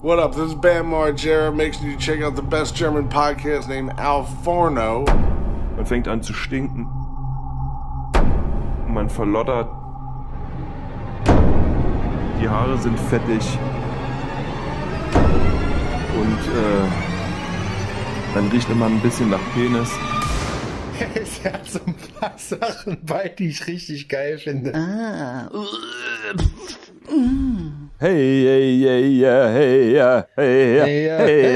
What up? This is Bam Margera. Make sure you check out the best German podcast named Al Forno. Man fängt an zu stinken. Man verlottert. Die Haare sind fettig. Und äh, dann riecht immer ein bisschen nach Penis. es hat so ein paar Sachen bei, die ich richtig geil finde. Ah. Mm. Hey, hey, hey, hey, hey, hey, hey,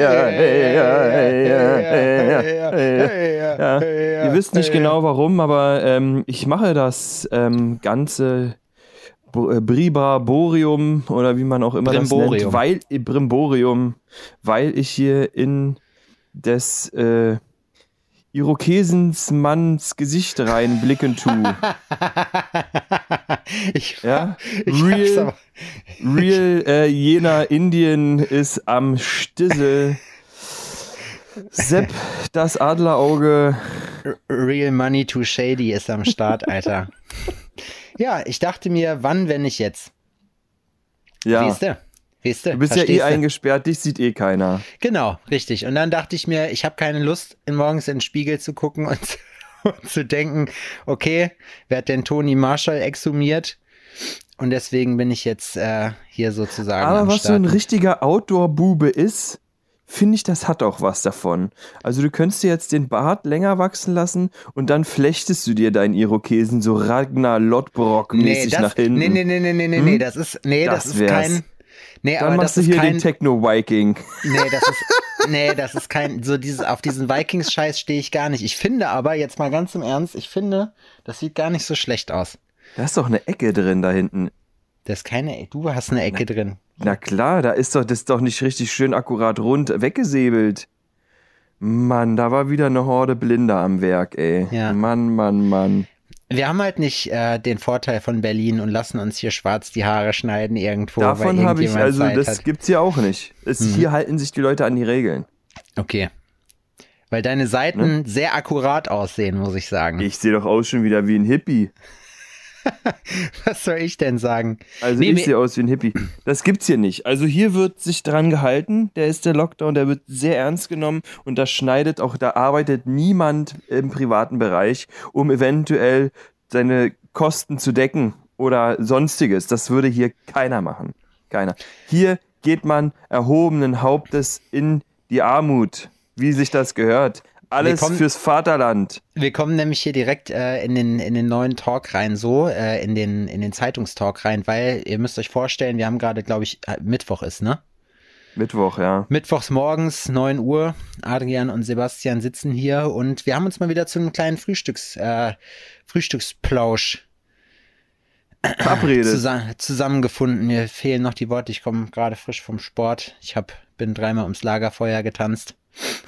hey, hey, hey, Ihr wisst nicht genau warum, aber ähm, ich mache das ähm, ganze äh, Brimborium oder wie man auch immer Brimborium. das nennt, weil äh, Brimborium, weil ich hier in des äh, Irokesensmanns Gesicht reinblicken tu. ich, ja? ich Real Real äh, Jena Indien ist am Stissel. Sepp, das Adlerauge. Real Money Too Shady ist am Start, Alter. ja, ich dachte mir, wann, wenn nicht jetzt? Ja. Siehst du? du, bist ja eh eingesperrt, dich sieht eh keiner. Genau, richtig. Und dann dachte ich mir, ich habe keine Lust, morgens in den Spiegel zu gucken und, und zu denken, okay, wer hat denn Toni Marshall exhumiert? Und deswegen bin ich jetzt äh, hier sozusagen. Aber was Starten. so ein richtiger Outdoor-Bube ist, finde ich, das hat auch was davon. Also du könntest dir jetzt den Bart länger wachsen lassen und dann flechtest du dir deinen Irokesen so Ragnar lottbrock mäßig nee, nach hinten. Nee, nee, nee, nee, nee, nee, hm? das ist, nee, das, das ist kein... Nee, dann aber machst das du hier kein, den Techno-Viking. Nee, das ist, nee, das ist kein, so dieses, auf diesen Vikings-Scheiß stehe ich gar nicht. Ich finde aber, jetzt mal ganz im Ernst, ich finde, das sieht gar nicht so schlecht aus. Da ist doch eine Ecke drin da hinten. Da ist keine Ecke. Du hast eine Ecke na, drin. Na klar, da ist doch das ist doch nicht richtig schön akkurat rund weggesäbelt. Mann, da war wieder eine Horde Blinder am Werk, ey. Ja. Mann, Mann, Mann. Wir haben halt nicht äh, den Vorteil von Berlin und lassen uns hier schwarz die Haare schneiden irgendwo. Davon habe ich, also Zeit das hat. gibt's hier auch nicht. Es, hm. Hier halten sich die Leute an die Regeln. Okay. Weil deine Seiten ne? sehr akkurat aussehen, muss ich sagen. Ich sehe doch aus schon wieder wie ein Hippie. Was soll ich denn sagen? Also nee, ich sehe aus wie ein Hippie. Das gibt's hier nicht. Also hier wird sich dran gehalten. Der ist der Lockdown, der wird sehr ernst genommen und da schneidet auch, da arbeitet niemand im privaten Bereich, um eventuell seine Kosten zu decken oder sonstiges. Das würde hier keiner machen. Keiner. Hier geht man erhobenen Hauptes in die Armut, wie sich das gehört. Alles kommen, fürs Vaterland. Wir kommen nämlich hier direkt äh, in, den, in den neuen Talk rein, so, äh, in den, in den Zeitungstalk rein, weil ihr müsst euch vorstellen, wir haben gerade, glaube ich, äh, Mittwoch ist, ne? Mittwoch, ja. Mittwochs morgens, 9 Uhr. Adrian und Sebastian sitzen hier und wir haben uns mal wieder zu einem kleinen Frühstücks, äh, Frühstücksplausch verabredet. zusammengefunden. Mir fehlen noch die Worte. Ich komme gerade frisch vom Sport. Ich hab, bin dreimal ums Lagerfeuer getanzt.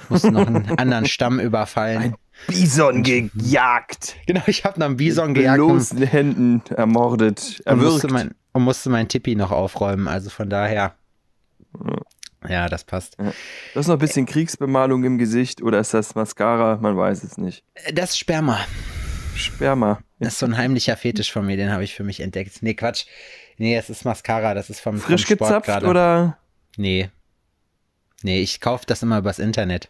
Muss noch einen anderen Stamm überfallen. Ein Bison gejagt. Genau, ich habe noch einen Bison Mit gejagt. Mit bloßen Händen ermordet, erwürgt. Und musste, mein, und musste mein Tippi noch aufräumen, also von daher. Ja, das passt. Du hast noch ein bisschen Kriegsbemalung im Gesicht oder ist das Mascara? Man weiß es nicht. Äh, das ist Sperma. Sperma. Das ist so ein heimlicher Fetisch von mir, den habe ich für mich entdeckt. Nee, Quatsch. Nee, es ist Mascara, das ist vom Frisch vom Sport gezapft grade. oder? Nee, Nee, ich kaufe das immer übers Internet.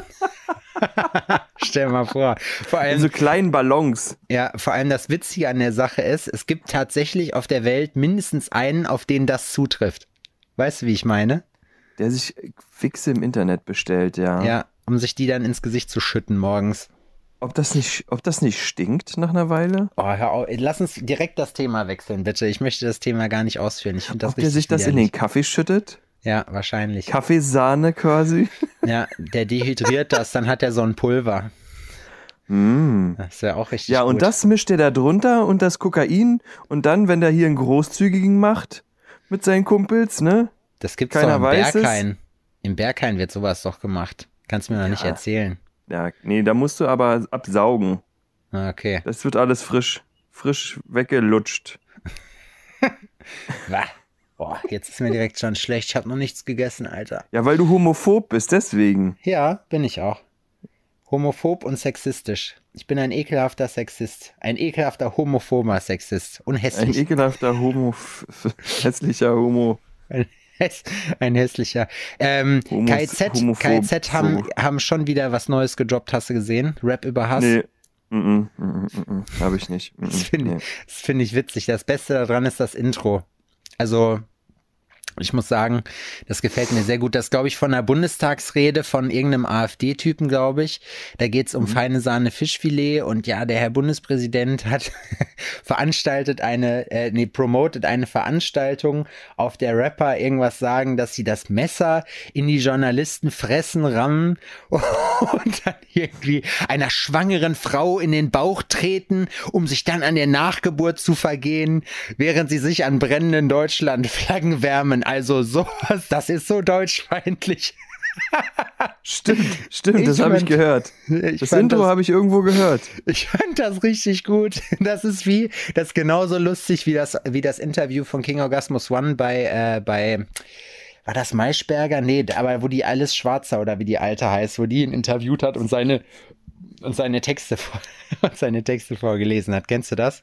Stell mal vor. Vor allem In so kleinen Ballons. Ja, vor allem das Witzige an der Sache ist, es gibt tatsächlich auf der Welt mindestens einen, auf den das zutrifft. Weißt du, wie ich meine? Der sich Fixe im Internet bestellt, ja. Ja, um sich die dann ins Gesicht zu schütten morgens. Ob das nicht, ob das nicht stinkt nach einer Weile? Oh, hör auf. Lass uns direkt das Thema wechseln, bitte. Ich möchte das Thema gar nicht ausführen. Ich das ob der sich das in den Kaffee schüttet? Ja, wahrscheinlich. Kaffeesahne quasi. Ja, der dehydriert das, dann hat er so ein Pulver. Mm. Das ist ja auch richtig. Ja, und das mischt er da drunter und das Kokain. Und dann, wenn der hier einen großzügigen macht mit seinen Kumpels, ne? Das gibt's Keiner doch im Berghain. Im Berghain wird sowas doch gemacht. Kannst du mir noch ja. nicht erzählen. Ja, nee, da musst du aber absaugen. Ah, okay. Das wird alles frisch. Frisch weggelutscht. Was? Boah, jetzt ist mir direkt schon schlecht. Ich habe noch nichts gegessen, Alter. Ja, weil du homophob bist, deswegen. Ja, bin ich auch. Homophob und sexistisch. Ich bin ein ekelhafter Sexist. Ein ekelhafter homophober Sexist. Und hässlich. Ein ekelhafter homo... hässlicher Homo... Ein, hässlicher. Ähm, KZ, KZ haben, haben schon wieder was Neues gedroppt, hast du gesehen? Rap über Hass. Nee. Mm -mm, mm Habe ich nicht. das finde nee. find ich witzig. Das Beste daran ist das Intro. Also ich muss sagen, das gefällt mir sehr gut. Das glaube ich von einer Bundestagsrede von irgendeinem AfD-Typen, glaube ich. Da geht es um mhm. feine Sahne Fischfilet und ja, der Herr Bundespräsident hat veranstaltet eine, äh, nee, promotet eine Veranstaltung, auf der Rapper irgendwas sagen, dass sie das Messer in die Journalisten fressen, rammen und dann irgendwie einer schwangeren Frau in den Bauch treten, um sich dann an der Nachgeburt zu vergehen, während sie sich an brennenden Deutschland Flaggen wärmen. Mann, also sowas, das ist so deutschfeindlich. stimmt, stimmt, ich das habe ich gehört. Ich das Intro habe ich irgendwo gehört. Ich fand das richtig gut. Das ist wie, das ist genauso lustig wie das, wie das Interview von King Orgasmus One bei, äh, bei war das Maischberger? Nee, aber wo die alles Schwarzer oder wie die alte heißt, wo die ihn interviewt hat und seine und seine Texte und seine Texte vorgelesen hat. Kennst du das?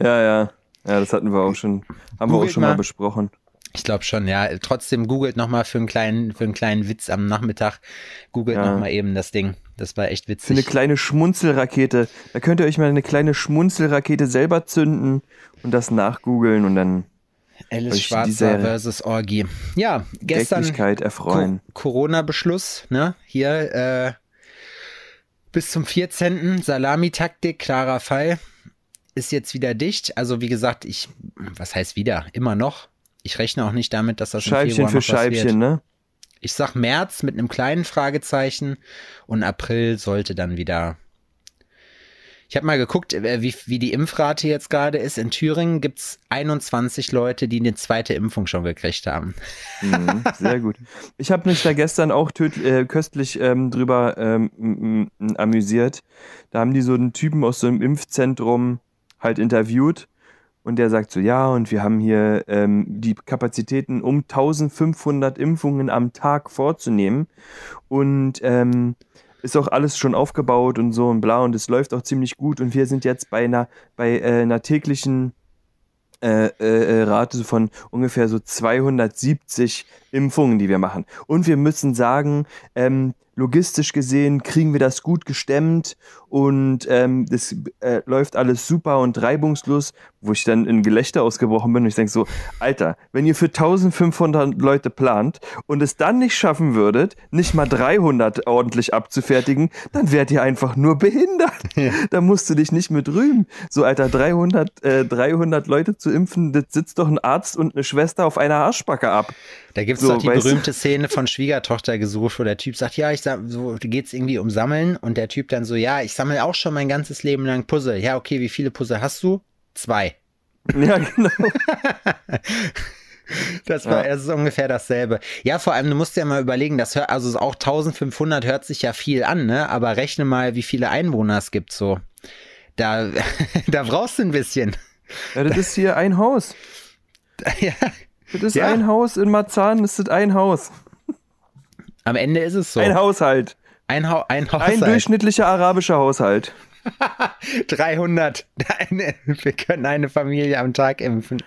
Ja, ja. Ja, das hatten wir auch schon, haben Googelt wir auch schon mal, mal besprochen. Ich glaube schon, ja. Trotzdem googelt nochmal für einen kleinen, für einen kleinen Witz am Nachmittag. Googelt ja. nochmal eben das Ding. Das war echt witzig. Für eine kleine Schmunzelrakete. Da könnt ihr euch mal eine kleine Schmunzelrakete selber zünden und das nachgoogeln und dann. Alice Schwarzer versus Orgie. Ja, gestern. erfreuen. Corona-Beschluss, ne? Hier, äh, bis zum 14. Salamitaktik, klarer Fall. Ist jetzt wieder dicht. Also, wie gesagt, ich, was heißt wieder? Immer noch ich rechne auch nicht damit, dass das Scheibchen im Februar für Scheibchen, ne? Ich sag März mit einem kleinen Fragezeichen und April sollte dann wieder. Ich habe mal geguckt, äh, wie, wie die Impfrate jetzt gerade ist. In Thüringen gibt es 21 Leute, die eine zweite Impfung schon gekriegt haben. Mhm, sehr gut. Ich habe mich da gestern auch äh, köstlich ähm, drüber ähm, amüsiert. Da haben die so einen Typen aus so einem Impfzentrum halt interviewt und der sagt so, ja, und wir haben hier ähm, die Kapazitäten, um 1500 Impfungen am Tag vorzunehmen und ähm, ist auch alles schon aufgebaut und so und bla und es läuft auch ziemlich gut und wir sind jetzt bei einer, bei, äh, einer täglichen äh, äh, äh Rate von ungefähr so 270 Impfungen, die wir machen. Und wir müssen sagen, ähm, logistisch gesehen kriegen wir das gut gestemmt und ähm, das äh, läuft alles super und reibungslos, wo ich dann in Gelächter ausgebrochen bin und ich denke so, Alter, wenn ihr für 1500 Leute plant und es dann nicht schaffen würdet, nicht mal 300 ordentlich abzufertigen, dann wärt ihr einfach nur behindert. Ja. Da musst du dich nicht mit rühmen. So, Alter, 300, äh, 300 Leute zu impfen, das sitzt doch ein Arzt und eine Schwester auf einer Arschbacke ab. Da gibt es so, doch die berühmte Szene von Schwiegertochter gesucht, wo der Typ sagt, ja, ich so es irgendwie um Sammeln und der Typ dann so, ja, ich sammle auch schon mein ganzes Leben lang Puzzle. Ja, okay, wie viele Puzzle hast du? Zwei. Ja, genau. Das war ja. es ist ungefähr dasselbe. Ja, vor allem, du musst ja mal überlegen, das hört, also auch 1500 hört sich ja viel an, ne? Aber rechne mal, wie viele Einwohner es gibt so. Da, da brauchst du ein bisschen. Ja, das ist hier ein Haus. Ja. Das ist ja. ein Haus in Marzahn, das ist ein Haus. Am Ende ist es so. Ein Haushalt. Ein, ha ein Haushalt. Ein durchschnittlicher arabischer Haushalt. 300. wir können eine Familie am Tag impfen.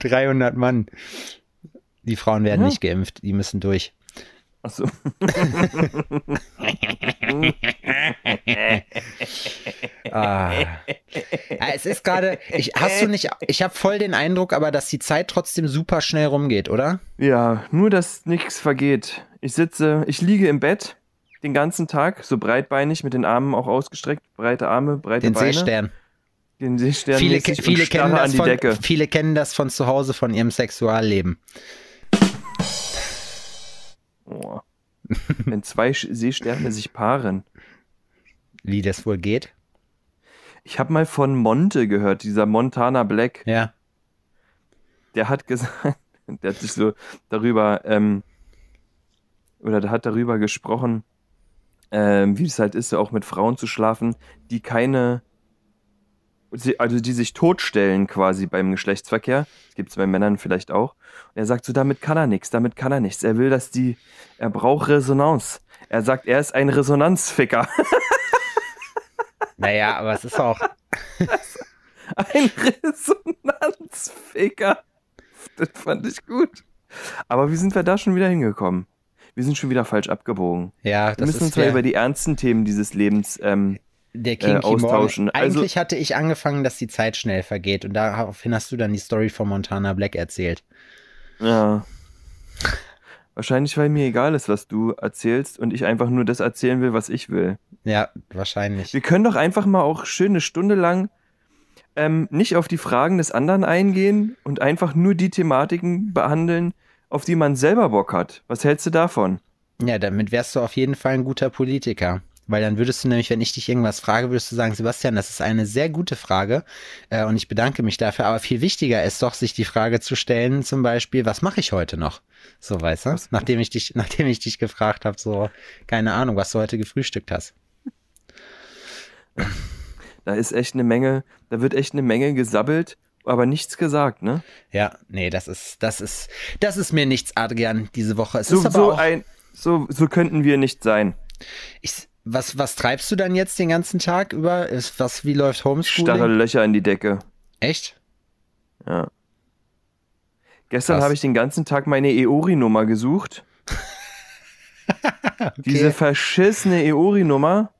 300 Mann. Die Frauen werden ja. nicht geimpft, die müssen durch. Achso. Ah. ah. Es ist gerade, hast du nicht, ich habe voll den Eindruck, aber dass die Zeit trotzdem super schnell rumgeht, oder? Ja, nur dass nichts vergeht. Ich sitze, ich liege im Bett den ganzen Tag, so breitbeinig, mit den Armen auch ausgestreckt, breite Arme, breite den Beine. Seestern. Den Seestern. Viele, viele, kennen das von, Decke. viele kennen das von zu Hause, von ihrem Sexualleben. Oh. Wenn zwei Seesterne sich paaren. Wie das wohl geht? Ich habe mal von Monte gehört, dieser Montana Black. Ja. Der hat gesagt, der hat sich so darüber ähm, oder hat darüber gesprochen, ähm, wie es halt ist, auch mit Frauen zu schlafen, die keine, also die sich totstellen quasi beim Geschlechtsverkehr. Das gibt es bei Männern vielleicht auch. Und er sagt so, damit kann er nichts, damit kann er nichts. Er will, dass die, er braucht Resonanz. Er sagt, er ist ein Resonanzficker. Naja, aber es ist auch. ein Resonanzficker. Das fand ich gut. Aber wie sind wir da schon wieder hingekommen? wir sind schon wieder falsch abgebogen. Ja, das wir müssen uns mal über die ernsten Themen dieses Lebens ähm, der King äh, austauschen. Also Eigentlich also, hatte ich angefangen, dass die Zeit schnell vergeht und daraufhin hast du dann die Story von Montana Black erzählt. Ja. Wahrscheinlich, weil mir egal ist, was du erzählst und ich einfach nur das erzählen will, was ich will. Ja, wahrscheinlich. Wir können doch einfach mal auch schön eine Stunde lang ähm, nicht auf die Fragen des anderen eingehen und einfach nur die Thematiken behandeln, auf die man selber Bock hat. Was hältst du davon? Ja, damit wärst du auf jeden Fall ein guter Politiker. Weil dann würdest du nämlich, wenn ich dich irgendwas frage, würdest du sagen, Sebastian, das ist eine sehr gute Frage äh, und ich bedanke mich dafür. Aber viel wichtiger ist doch, sich die Frage zu stellen, zum Beispiel, was mache ich heute noch? So, weißt du? Nachdem ich dich, nachdem ich dich gefragt habe, so, keine Ahnung, was du heute gefrühstückt hast. Da ist echt eine Menge, da wird echt eine Menge gesabbelt aber nichts gesagt, ne? Ja, nee, das ist, das ist, das ist mir nichts, Adrian, diese Woche. Es so, ist aber so, auch, ein, so, so könnten wir nicht sein. Ich, was, was treibst du dann jetzt den ganzen Tag über? Ist, was, wie läuft Homeschooling? Starre Löcher in die Decke. Echt? Ja. Gestern habe ich den ganzen Tag meine EORI-Nummer gesucht. okay. Diese verschissene EORI-Nummer.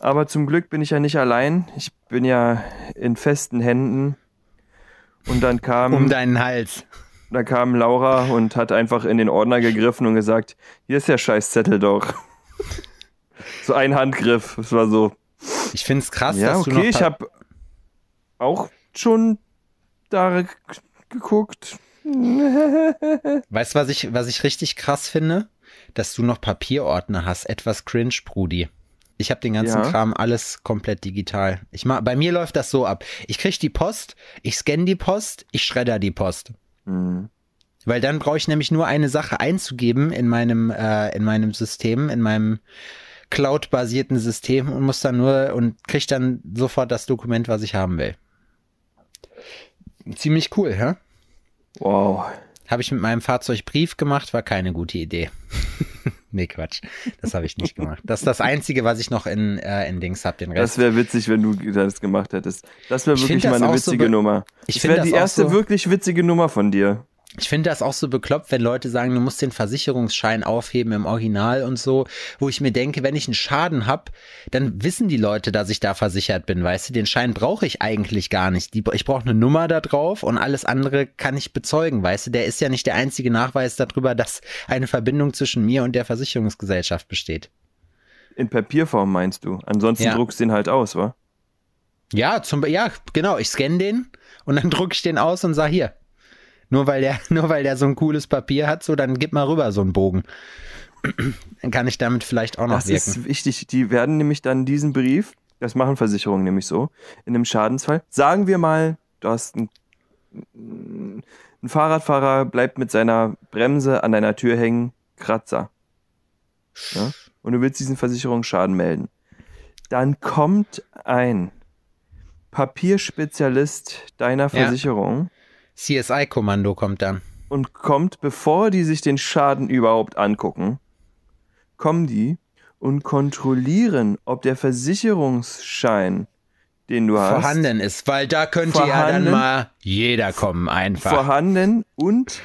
Aber zum Glück bin ich ja nicht allein. Ich bin ja in festen Händen. Und dann kam. Um deinen Hals. Dann kam Laura und hat einfach in den Ordner gegriffen und gesagt: Hier ist der Scheißzettel doch. so ein Handgriff. Es war so. Ich finde es krass, ja, dass okay, du. Okay, ich habe auch schon da geguckt. Weißt du, was ich, was ich richtig krass finde? Dass du noch Papierordner hast. Etwas cringe, Brudi. Ich habe den ganzen ja. Kram alles komplett digital. Ich mach, bei mir läuft das so ab. Ich kriege die Post, ich scanne die Post, ich schredder die Post. Mhm. Weil dann brauche ich nämlich nur eine Sache einzugeben in meinem, äh, in meinem System, in meinem Cloud-basierten System und muss dann nur und kriege dann sofort das Dokument, was ich haben will. Ziemlich cool, ja? Wow. Habe ich mit meinem Fahrzeug Brief gemacht, war keine gute Idee. nee, Quatsch. Das habe ich nicht gemacht. Das ist das Einzige, was ich noch in, äh, in Dings habe, den Rest. Das wäre witzig, wenn du das gemacht hättest. Das wäre wirklich mal eine witzige so Nummer. Ich das wäre die erste so wirklich witzige Nummer von dir. Ich finde das auch so bekloppt, wenn Leute sagen, du musst den Versicherungsschein aufheben im Original und so, wo ich mir denke, wenn ich einen Schaden habe, dann wissen die Leute, dass ich da versichert bin, weißt du, den Schein brauche ich eigentlich gar nicht. Die, ich brauche eine Nummer da drauf und alles andere kann ich bezeugen, weißt du, der ist ja nicht der einzige Nachweis darüber, dass eine Verbindung zwischen mir und der Versicherungsgesellschaft besteht. In Papierform meinst du? Ansonsten ja. druckst du den halt aus, wa? Ja, zum, ja, genau, ich scanne den und dann drucke ich den aus und sage hier, nur weil der, nur weil der so ein cooles Papier hat, so dann gib mal rüber so einen Bogen. Dann kann ich damit vielleicht auch noch das wirken. Das ist wichtig. Die werden nämlich dann diesen Brief, das machen Versicherungen nämlich so, in einem Schadensfall. Sagen wir mal, du hast einen, ein Fahrradfahrer bleibt mit seiner Bremse an deiner Tür hängen, Kratzer. Ja? Und du willst diesen Versicherungsschaden melden. Dann kommt ein Papierspezialist deiner Versicherung CSI-Kommando kommt dann. Und kommt, bevor die sich den Schaden überhaupt angucken, kommen die und kontrollieren, ob der Versicherungsschein, den du vorhanden hast, vorhanden ist, weil da könnte ja dann mal jeder kommen einfach. Vorhanden und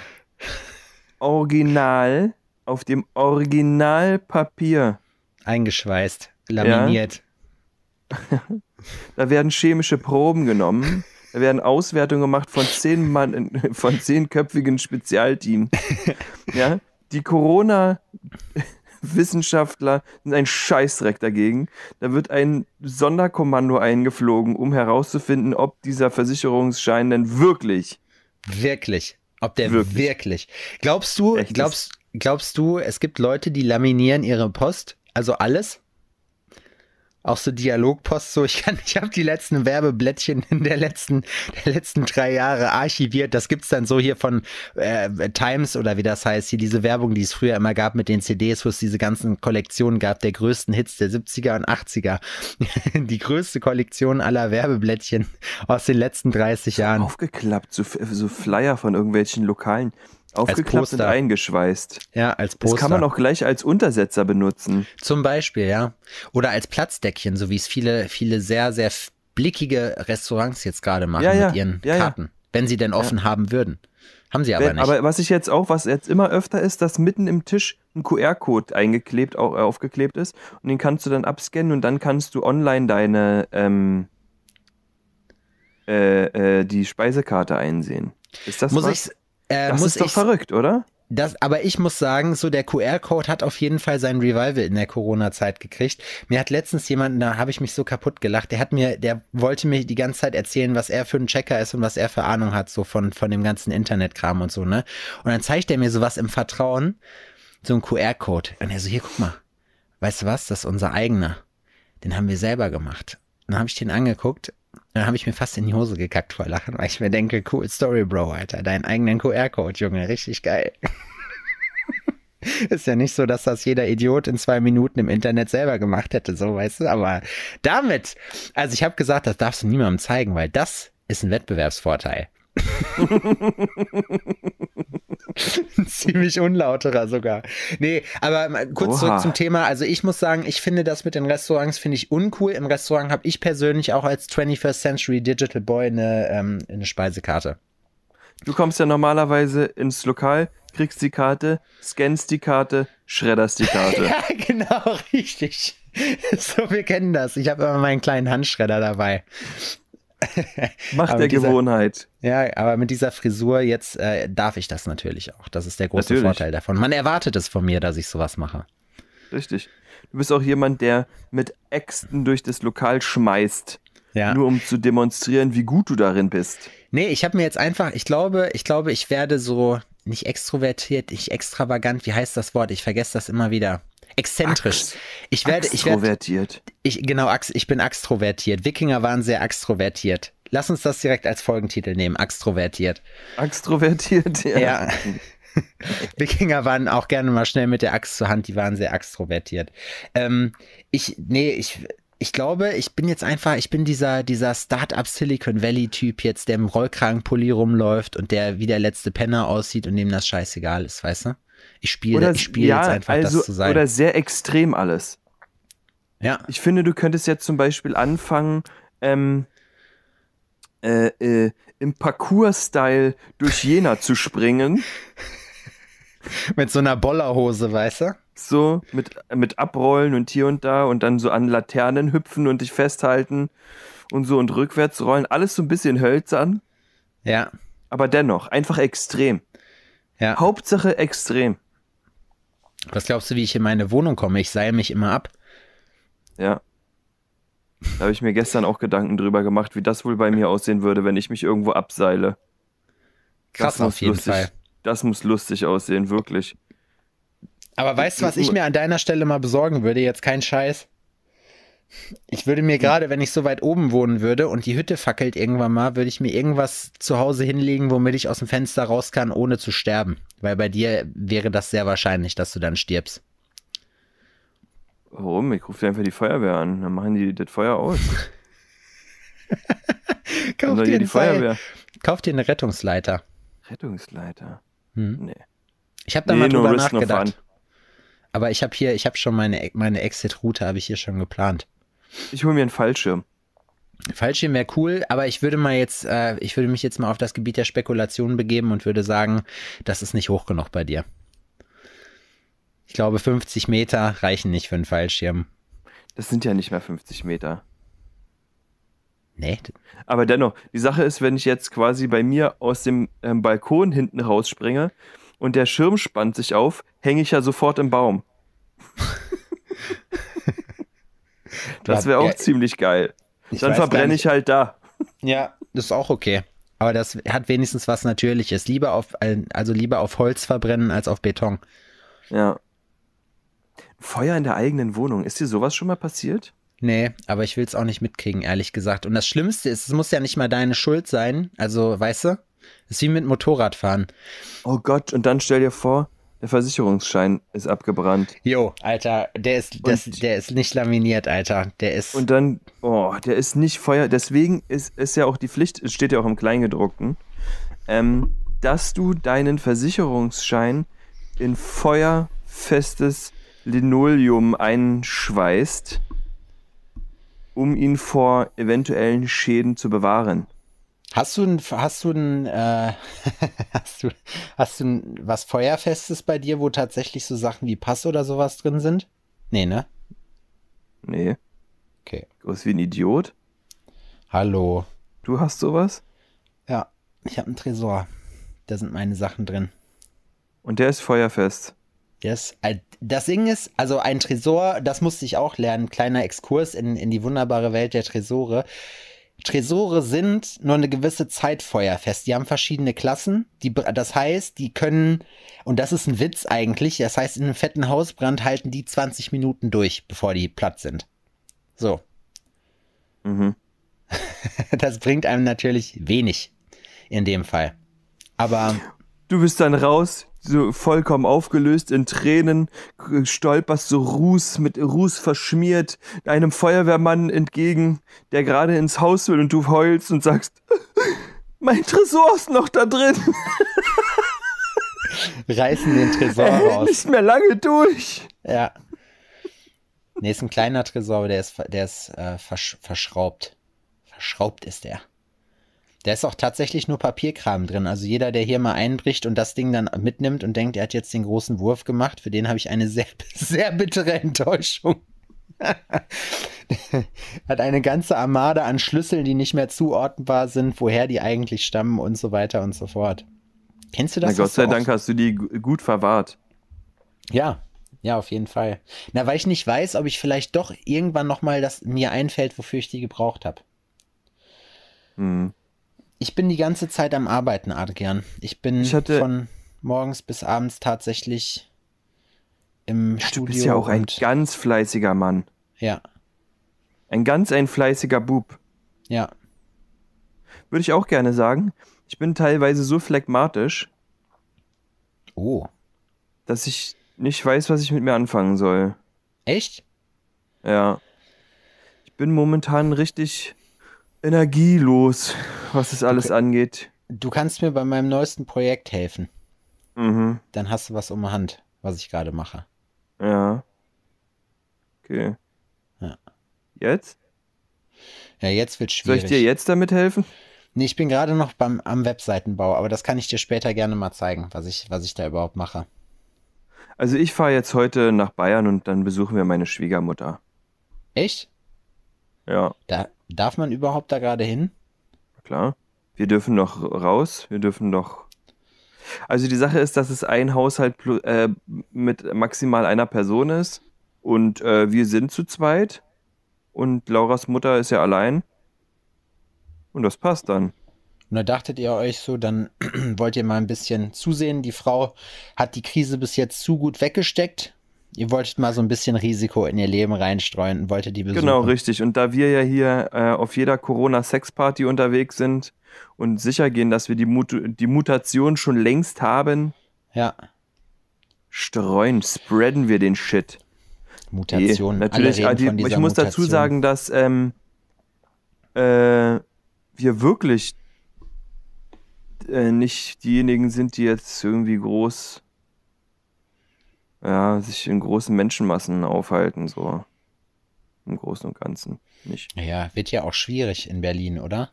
original auf dem Originalpapier eingeschweißt, laminiert. Ja. da werden chemische Proben genommen da werden Auswertungen gemacht von zehn Mann, von zehnköpfigen Spezialteam. Ja, die Corona Wissenschaftler sind ein Scheißdreck dagegen. Da wird ein Sonderkommando eingeflogen, um herauszufinden, ob dieser Versicherungsschein denn wirklich. Wirklich. Ob der wirklich. wirklich. Glaubst du, Echtes? glaubst, glaubst du, es gibt Leute, die laminieren ihre Post? Also alles? auch so Dialogpost so. Ich kann, ich habe die letzten Werbeblättchen in der letzten, der letzten drei Jahre archiviert. Das gibt's dann so hier von äh, Times oder wie das heißt, hier diese Werbung, die es früher immer gab mit den CDs, wo es diese ganzen Kollektionen gab, der größten Hits der 70er und 80er. die größte Kollektion aller Werbeblättchen aus den letzten 30 Jahren. Aufgeklappt, so, so Flyer von irgendwelchen lokalen Aufgeklappt und eingeschweißt. Ja, als Poster. Das kann man auch gleich als Untersetzer benutzen. Zum Beispiel, ja. Oder als Platzdeckchen, so wie es viele, viele sehr, sehr blickige Restaurants jetzt gerade machen ja, ja. mit ihren ja, Karten. Wenn sie denn offen haben würden. Haben sie aber nicht. Aber was ich jetzt auch, was jetzt immer öfter ist, dass mitten im Tisch ein QR-Code eingeklebt, auch, äh, aufgeklebt ist. Und den kannst du dann abscannen und dann kannst du online deine, ähm, äh, äh, die Speisekarte einsehen. Ist das muss was? ich äh, das ist doch verrückt, oder? Das, aber ich muss sagen, so der QR-Code hat auf jeden Fall sein Revival in der Corona-Zeit gekriegt. Mir hat letztens jemand, da habe ich mich so kaputt gelacht, der hat mir, der wollte mir die ganze Zeit erzählen, was er für ein Checker ist und was er für Ahnung hat, so von, von dem ganzen Internetkram und so, ne? Und dann zeigt er mir sowas im Vertrauen, so ein QR-Code. Und er so, hier, guck mal, weißt du was, das ist unser eigener. Den haben wir selber gemacht. Und dann habe ich den angeguckt dann habe ich mir fast in die Hose gekackt vor Lachen, weil ich mir denke, cool Story, Bro, Alter. Deinen eigenen QR-Code, Junge, richtig geil. Ist ja nicht so, dass das jeder Idiot in zwei Minuten im Internet selber gemacht hätte, so weißt du. Aber damit, also ich habe gesagt, das darfst du niemandem zeigen, weil das ist ein Wettbewerbsvorteil. Ziemlich unlauterer sogar. Nee, aber kurz Oha. zurück zum Thema. Also ich muss sagen, ich finde das mit den Restaurants finde ich uncool. Im Restaurant habe ich persönlich auch als 21st Century Digital Boy eine, ähm, eine Speisekarte. Du kommst ja normalerweise ins Lokal, kriegst die Karte, scannst die Karte, schredderst die Karte. ja, genau, richtig. So, wir kennen das. Ich habe immer meinen kleinen Handschredder dabei. Macht der dieser, Gewohnheit. Ja, aber mit dieser Frisur jetzt äh, darf ich das natürlich auch. Das ist der große natürlich. Vorteil davon. Man erwartet es von mir, dass ich sowas mache. Richtig. Du bist auch jemand, der mit Äxten durch das Lokal schmeißt. Ja. Nur um zu demonstrieren, wie gut du darin bist. Nee, ich habe mir jetzt einfach, ich glaube, ich glaube, ich werde so nicht extrovertiert, nicht extravagant, wie heißt das Wort? Ich vergesse das immer wieder exzentrisch. Axt, ich werde, extrovertiert. Ich, werd, ich genau, ich bin extrovertiert. Wikinger waren sehr extrovertiert. Lass uns das direkt als Folgentitel nehmen. Extrovertiert. Extrovertiert, ja. ja. Wikinger waren auch gerne mal schnell mit der Axt zur Hand. Die waren sehr extrovertiert. Ähm, ich, nee, ich, ich glaube, ich bin jetzt einfach, ich bin dieser, dieser Start-up Silicon Valley Typ jetzt, der im Rollkragenpulli rumläuft und der wie der letzte Penner aussieht und dem das scheißegal ist, weißt du? Ich spiele ich spiel ja, jetzt einfach also, das zu sein. Oder sehr extrem alles. Ja. Ich finde, du könntest jetzt zum Beispiel anfangen, ähm, äh, äh, im parcours style durch Jena zu springen. Mit so einer Bollerhose, weißt du? So, mit, mit Abrollen und hier und da und dann so an Laternen hüpfen und dich festhalten und so und rückwärts rollen. Alles so ein bisschen hölzern. Ja. Aber dennoch, einfach extrem. Ja. Hauptsache extrem. Was glaubst du, wie ich in meine Wohnung komme? Ich seile mich immer ab. Ja. Da habe ich mir gestern auch Gedanken drüber gemacht, wie das wohl bei mir aussehen würde, wenn ich mich irgendwo abseile. Krass auf jeden lustig, Fall. Das muss lustig aussehen, wirklich. Aber weißt du, was ich mir an deiner Stelle mal besorgen würde? Jetzt kein Scheiß. Ich würde mir hm. gerade, wenn ich so weit oben wohnen würde und die Hütte fackelt irgendwann mal, würde ich mir irgendwas zu Hause hinlegen, womit ich aus dem Fenster raus kann, ohne zu sterben. Weil bei dir wäre das sehr wahrscheinlich, dass du dann stirbst. Warum? Ich rufe dir einfach die Feuerwehr an. Dann machen die das Feuer aus. Kauf dir, die Fall. Feuerwehr. Kauf dir eine Rettungsleiter. Rettungsleiter? Hm. Nee. Ich habe da nee, mal drüber nachgedacht. aber ich habe hier, ich habe schon meine, meine Exit-Route, habe ich hier schon geplant. Ich hole mir einen Fallschirm. Fallschirm wäre cool, aber ich würde mal jetzt, äh, ich würde mich jetzt mal auf das Gebiet der Spekulation begeben und würde sagen, das ist nicht hoch genug bei dir. Ich glaube, 50 Meter reichen nicht für einen Fallschirm. Das sind ja nicht mehr 50 Meter. Nee. Aber dennoch, die Sache ist, wenn ich jetzt quasi bei mir aus dem ähm, Balkon hinten rausspringe und der Schirm spannt sich auf, hänge ich ja sofort im Baum. Das wäre auch ja, ziemlich geil. Dann verbrenne ich halt da. Ja, das ist auch okay. Aber das hat wenigstens was Natürliches. Lieber auf, also lieber auf Holz verbrennen als auf Beton. Ja. Feuer in der eigenen Wohnung. Ist dir sowas schon mal passiert? Nee, aber ich will es auch nicht mitkriegen, ehrlich gesagt. Und das Schlimmste ist, es muss ja nicht mal deine Schuld sein. Also, weißt du? Es ist wie mit Motorradfahren. Oh Gott, und dann stell dir vor, der Versicherungsschein ist abgebrannt. Jo, Alter, der ist, das, und, der ist nicht laminiert, Alter. Der ist. Und dann, oh, der ist nicht Feuer. Deswegen ist, ist ja auch die Pflicht, es steht ja auch im Kleingedruckten, ähm, dass du deinen Versicherungsschein in feuerfestes Linoleum einschweißt, um ihn vor eventuellen Schäden zu bewahren. Hast du ein, hast du ein, äh, hast du, hast du ein, was Feuerfestes bei dir, wo tatsächlich so Sachen wie Pass oder sowas drin sind? Nee, ne? Nee. Okay. Groß wie ein Idiot. Hallo. Du hast sowas? Ja, ich habe einen Tresor. Da sind meine Sachen drin. Und der ist feuerfest. Yes. Äh, das Ding ist, also ein Tresor, das musste ich auch lernen. Kleiner Exkurs in, in die wunderbare Welt der Tresore. Tresore sind nur eine gewisse Zeit feuerfest. Die haben verschiedene Klassen. Die, das heißt, die können, und das ist ein Witz eigentlich, das heißt, in einem fetten Hausbrand halten die 20 Minuten durch, bevor die platt sind. So. Mhm. das bringt einem natürlich wenig in dem Fall. Aber Du bist dann raus, so vollkommen aufgelöst in Tränen, stolperst so Ruß mit Ruß verschmiert einem Feuerwehrmann entgegen, der gerade ins Haus will und du heulst und sagst, mein Tresor ist noch da drin. Reißen den Tresor er hält raus. Nicht mehr lange durch. Ja. Nee, ist ein kleiner Tresor, aber der ist, der ist äh, versch verschraubt. Verschraubt ist der. Da ist auch tatsächlich nur Papierkram drin. Also jeder, der hier mal einbricht und das Ding dann mitnimmt und denkt, er hat jetzt den großen Wurf gemacht, für den habe ich eine sehr, sehr bittere Enttäuschung. hat eine ganze Armade an Schlüsseln, die nicht mehr zuordnenbar sind, woher die eigentlich stammen und so weiter und so fort. Kennst du das? Na, Gott sei Dank hast du die gut verwahrt. Ja, ja, auf jeden Fall. Na, weil ich nicht weiß, ob ich vielleicht doch irgendwann nochmal das mir einfällt, wofür ich die gebraucht habe. Mhm. Ich bin die ganze Zeit am Arbeiten, Adrian. Ich bin ich hatte... von morgens bis abends tatsächlich im Ach, Studio. Du bist ja auch ein ganz fleißiger Mann. Ja. Ein ganz ein fleißiger Bub. Ja. Würde ich auch gerne sagen. Ich bin teilweise so phlegmatisch. Oh. Dass ich nicht weiß, was ich mit mir anfangen soll. Echt? Ja. Ich bin momentan richtig energielos, was es alles okay. angeht. Du kannst mir bei meinem neuesten Projekt helfen. Mhm. Dann hast du was um die Hand, was ich gerade mache. Ja. Okay. Ja. Jetzt? Ja, jetzt wird schwierig. Soll ich dir jetzt damit helfen? Nee, ich bin gerade noch beim, am Webseitenbau, aber das kann ich dir später gerne mal zeigen, was ich, was ich da überhaupt mache. Also ich fahre jetzt heute nach Bayern und dann besuchen wir meine Schwiegermutter. Echt? Ja. Da, Darf man überhaupt da gerade hin? Klar. Wir dürfen noch raus, wir dürfen noch. Also die Sache ist, dass es ein Haushalt äh, mit maximal einer Person ist und äh, wir sind zu zweit und Lauras Mutter ist ja allein und das passt dann. Und da dachtet ihr euch so, dann wollt ihr mal ein bisschen zusehen. Die Frau hat die Krise bis jetzt zu gut weggesteckt Ihr wolltet mal so ein bisschen Risiko in ihr Leben reinstreuen und wolltet die besuchen. Genau, richtig. Und da wir ja hier äh, auf jeder Corona-Sexparty unterwegs sind und sicher gehen, dass wir die, Mut die Mutation schon längst haben, ja. streuen, spreaden wir den Shit. Mutation. Die, natürlich, Alle reden ah, die, ich muss Mutation. dazu sagen, dass ähm, äh, wir wirklich äh, nicht diejenigen sind, die jetzt irgendwie groß ja, sich in großen Menschenmassen aufhalten, so im Großen und Ganzen nicht. Ja, wird ja auch schwierig in Berlin, oder?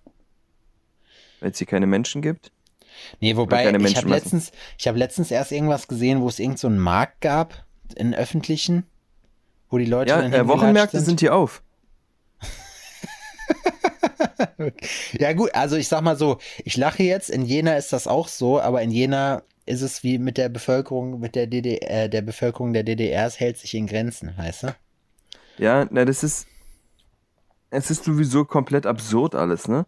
Weil es hier keine Menschen gibt? Nee, wobei, ich habe letztens, hab letztens erst irgendwas gesehen, wo es irgend so einen Markt gab, in öffentlichen, wo die Leute. Ja, äh, Wochenmärkte sind. sind hier auf. ja, gut, also ich sag mal so, ich lache jetzt, in Jena ist das auch so, aber in Jena ist es wie mit der Bevölkerung, mit der DDR, äh, der Bevölkerung der DDR, es hält sich in Grenzen, weißt du? Ja, na, das ist, es ist sowieso komplett absurd alles, ne?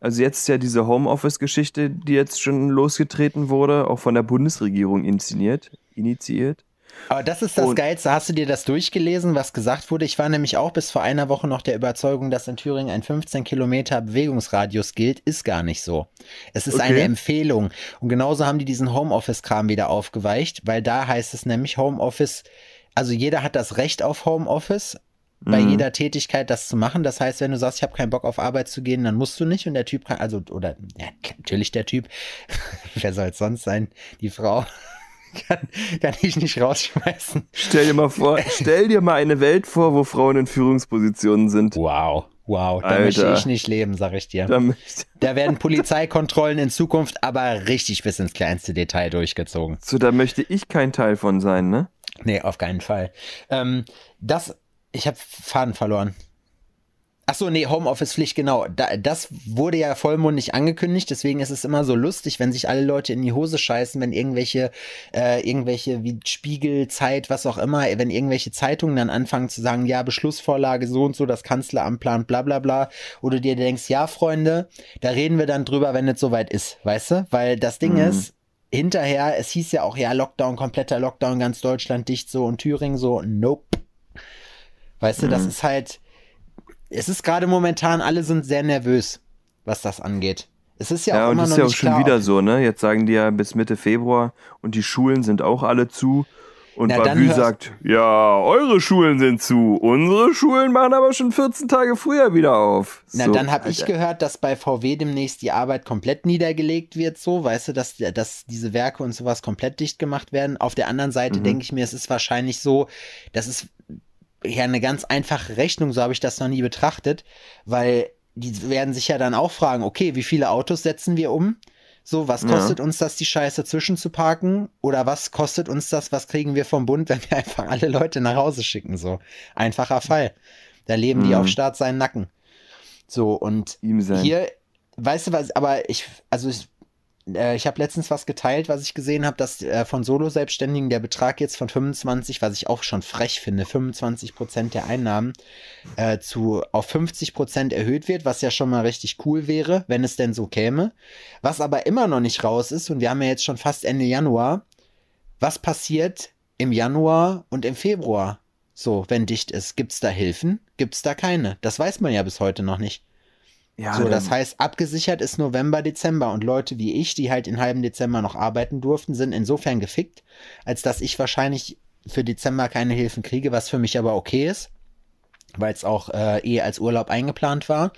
Also jetzt ist ja diese Homeoffice-Geschichte, die jetzt schon losgetreten wurde, auch von der Bundesregierung inszeniert, initiiert. Aber das ist das und, Geilste. Hast du dir das durchgelesen, was gesagt wurde? Ich war nämlich auch bis vor einer Woche noch der Überzeugung, dass in Thüringen ein 15 Kilometer Bewegungsradius gilt. Ist gar nicht so. Es ist okay. eine Empfehlung. Und genauso haben die diesen Homeoffice-Kram wieder aufgeweicht, weil da heißt es nämlich Homeoffice, also jeder hat das Recht auf Homeoffice, bei mhm. jeder Tätigkeit das zu machen. Das heißt, wenn du sagst, ich habe keinen Bock auf Arbeit zu gehen, dann musst du nicht und der Typ kann, also, oder ja, natürlich der Typ, wer soll es sonst sein, die Frau kann, kann ich nicht rausschmeißen. Stell dir mal vor, stell dir mal eine Welt vor, wo Frauen in Führungspositionen sind. Wow. Wow, da Alter. möchte ich nicht leben, sag ich dir. Da, da werden Polizeikontrollen in Zukunft aber richtig bis ins kleinste Detail durchgezogen. So, da möchte ich kein Teil von sein, ne? Nee, auf keinen Fall. Ähm, das, ich habe Faden verloren. Achso, nee, Homeoffice-Pflicht, genau. Da, das wurde ja vollmundig angekündigt, deswegen ist es immer so lustig, wenn sich alle Leute in die Hose scheißen, wenn irgendwelche, äh, irgendwelche wie Spiegel, Zeit, was auch immer, wenn irgendwelche Zeitungen dann anfangen zu sagen, ja, Beschlussvorlage so und so, das Kanzleramt plant, bla bla bla. Oder dir denkst, ja, Freunde, da reden wir dann drüber, wenn es soweit ist, weißt du? Weil das Ding mhm. ist, hinterher, es hieß ja auch, ja, Lockdown, kompletter Lockdown, ganz Deutschland dicht so und Thüringen so, nope. Weißt du, das mhm. ist halt, es ist gerade momentan, alle sind sehr nervös, was das angeht. Es ist ja, ja auch immer noch nicht Ja, und das ist ja auch schon klar. wieder so, ne? Jetzt sagen die ja bis Mitte Februar und die Schulen sind auch alle zu. Und Na, sagt, ja, eure Schulen sind zu, unsere Schulen machen aber schon 14 Tage früher wieder auf. Na, so, dann habe ich gehört, dass bei VW demnächst die Arbeit komplett niedergelegt wird, so, weißt du, dass, dass diese Werke und sowas komplett dicht gemacht werden. Auf der anderen Seite mhm. denke ich mir, es ist wahrscheinlich so, dass es ja eine ganz einfache Rechnung, so habe ich das noch nie betrachtet, weil die werden sich ja dann auch fragen, okay, wie viele Autos setzen wir um? So, was kostet ja. uns das, die Scheiße zwischenzuparken? Oder was kostet uns das, was kriegen wir vom Bund, wenn wir einfach alle Leute nach Hause schicken? So, einfacher Fall. Da leben mhm. die auf Staat seinen Nacken. So, und hier, weißt du was, aber ich, also ich, äh, ich habe letztens was geteilt, was ich gesehen habe, dass äh, von Solo-Selbstständigen der Betrag jetzt von 25, was ich auch schon frech finde, 25 Prozent der Einnahmen äh, zu auf 50 Prozent erhöht wird, was ja schon mal richtig cool wäre, wenn es denn so käme. Was aber immer noch nicht raus ist und wir haben ja jetzt schon fast Ende Januar. Was passiert im Januar und im Februar? So, wenn dicht ist, gibt es da Hilfen? Gibt es da keine? Das weiß man ja bis heute noch nicht. Ja, so, das heißt, abgesichert ist November, Dezember und Leute wie ich, die halt den halben Dezember noch arbeiten durften, sind insofern gefickt, als dass ich wahrscheinlich für Dezember keine Hilfen kriege, was für mich aber okay ist, weil es auch äh, eh als Urlaub eingeplant war.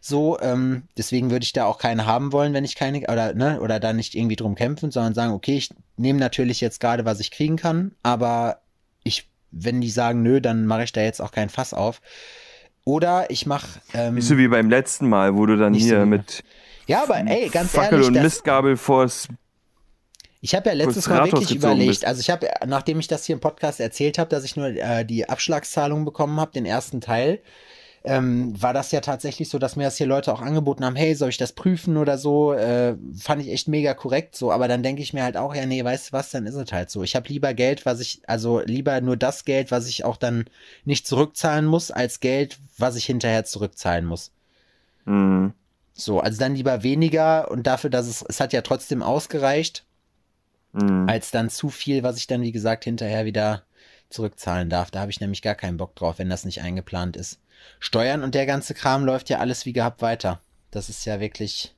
So, ähm, deswegen würde ich da auch keine haben wollen, wenn ich keine oder ne oder da nicht irgendwie drum kämpfen, sondern sagen, okay, ich nehme natürlich jetzt gerade, was ich kriegen kann, aber ich, wenn die sagen, nö, dann mache ich da jetzt auch kein Fass auf oder ich mache. Ähm, so wie beim letzten Mal, wo du dann hier so mit. Ja, aber ey, ganz Fackel ehrlich. und Mistgabel vors. Ich habe ja letztes Mal wirklich überlegt, bist. also ich habe, nachdem ich das hier im Podcast erzählt habe, dass ich nur äh, die Abschlagszahlung bekommen habe, den ersten Teil, ähm, war das ja tatsächlich so, dass mir das hier Leute auch angeboten haben, hey, soll ich das prüfen oder so? Äh, fand ich echt mega korrekt so, aber dann denke ich mir halt auch, ja, nee, weißt du was, dann ist es halt so. Ich habe lieber Geld, was ich, also lieber nur das Geld, was ich auch dann nicht zurückzahlen muss, als Geld, was ich hinterher zurückzahlen muss. Mhm. So, also dann lieber weniger und dafür, dass es, es hat ja trotzdem ausgereicht, mhm. als dann zu viel, was ich dann, wie gesagt, hinterher wieder zurückzahlen darf. Da habe ich nämlich gar keinen Bock drauf, wenn das nicht eingeplant ist. Steuern und der ganze Kram läuft ja alles wie gehabt weiter. Das ist ja wirklich.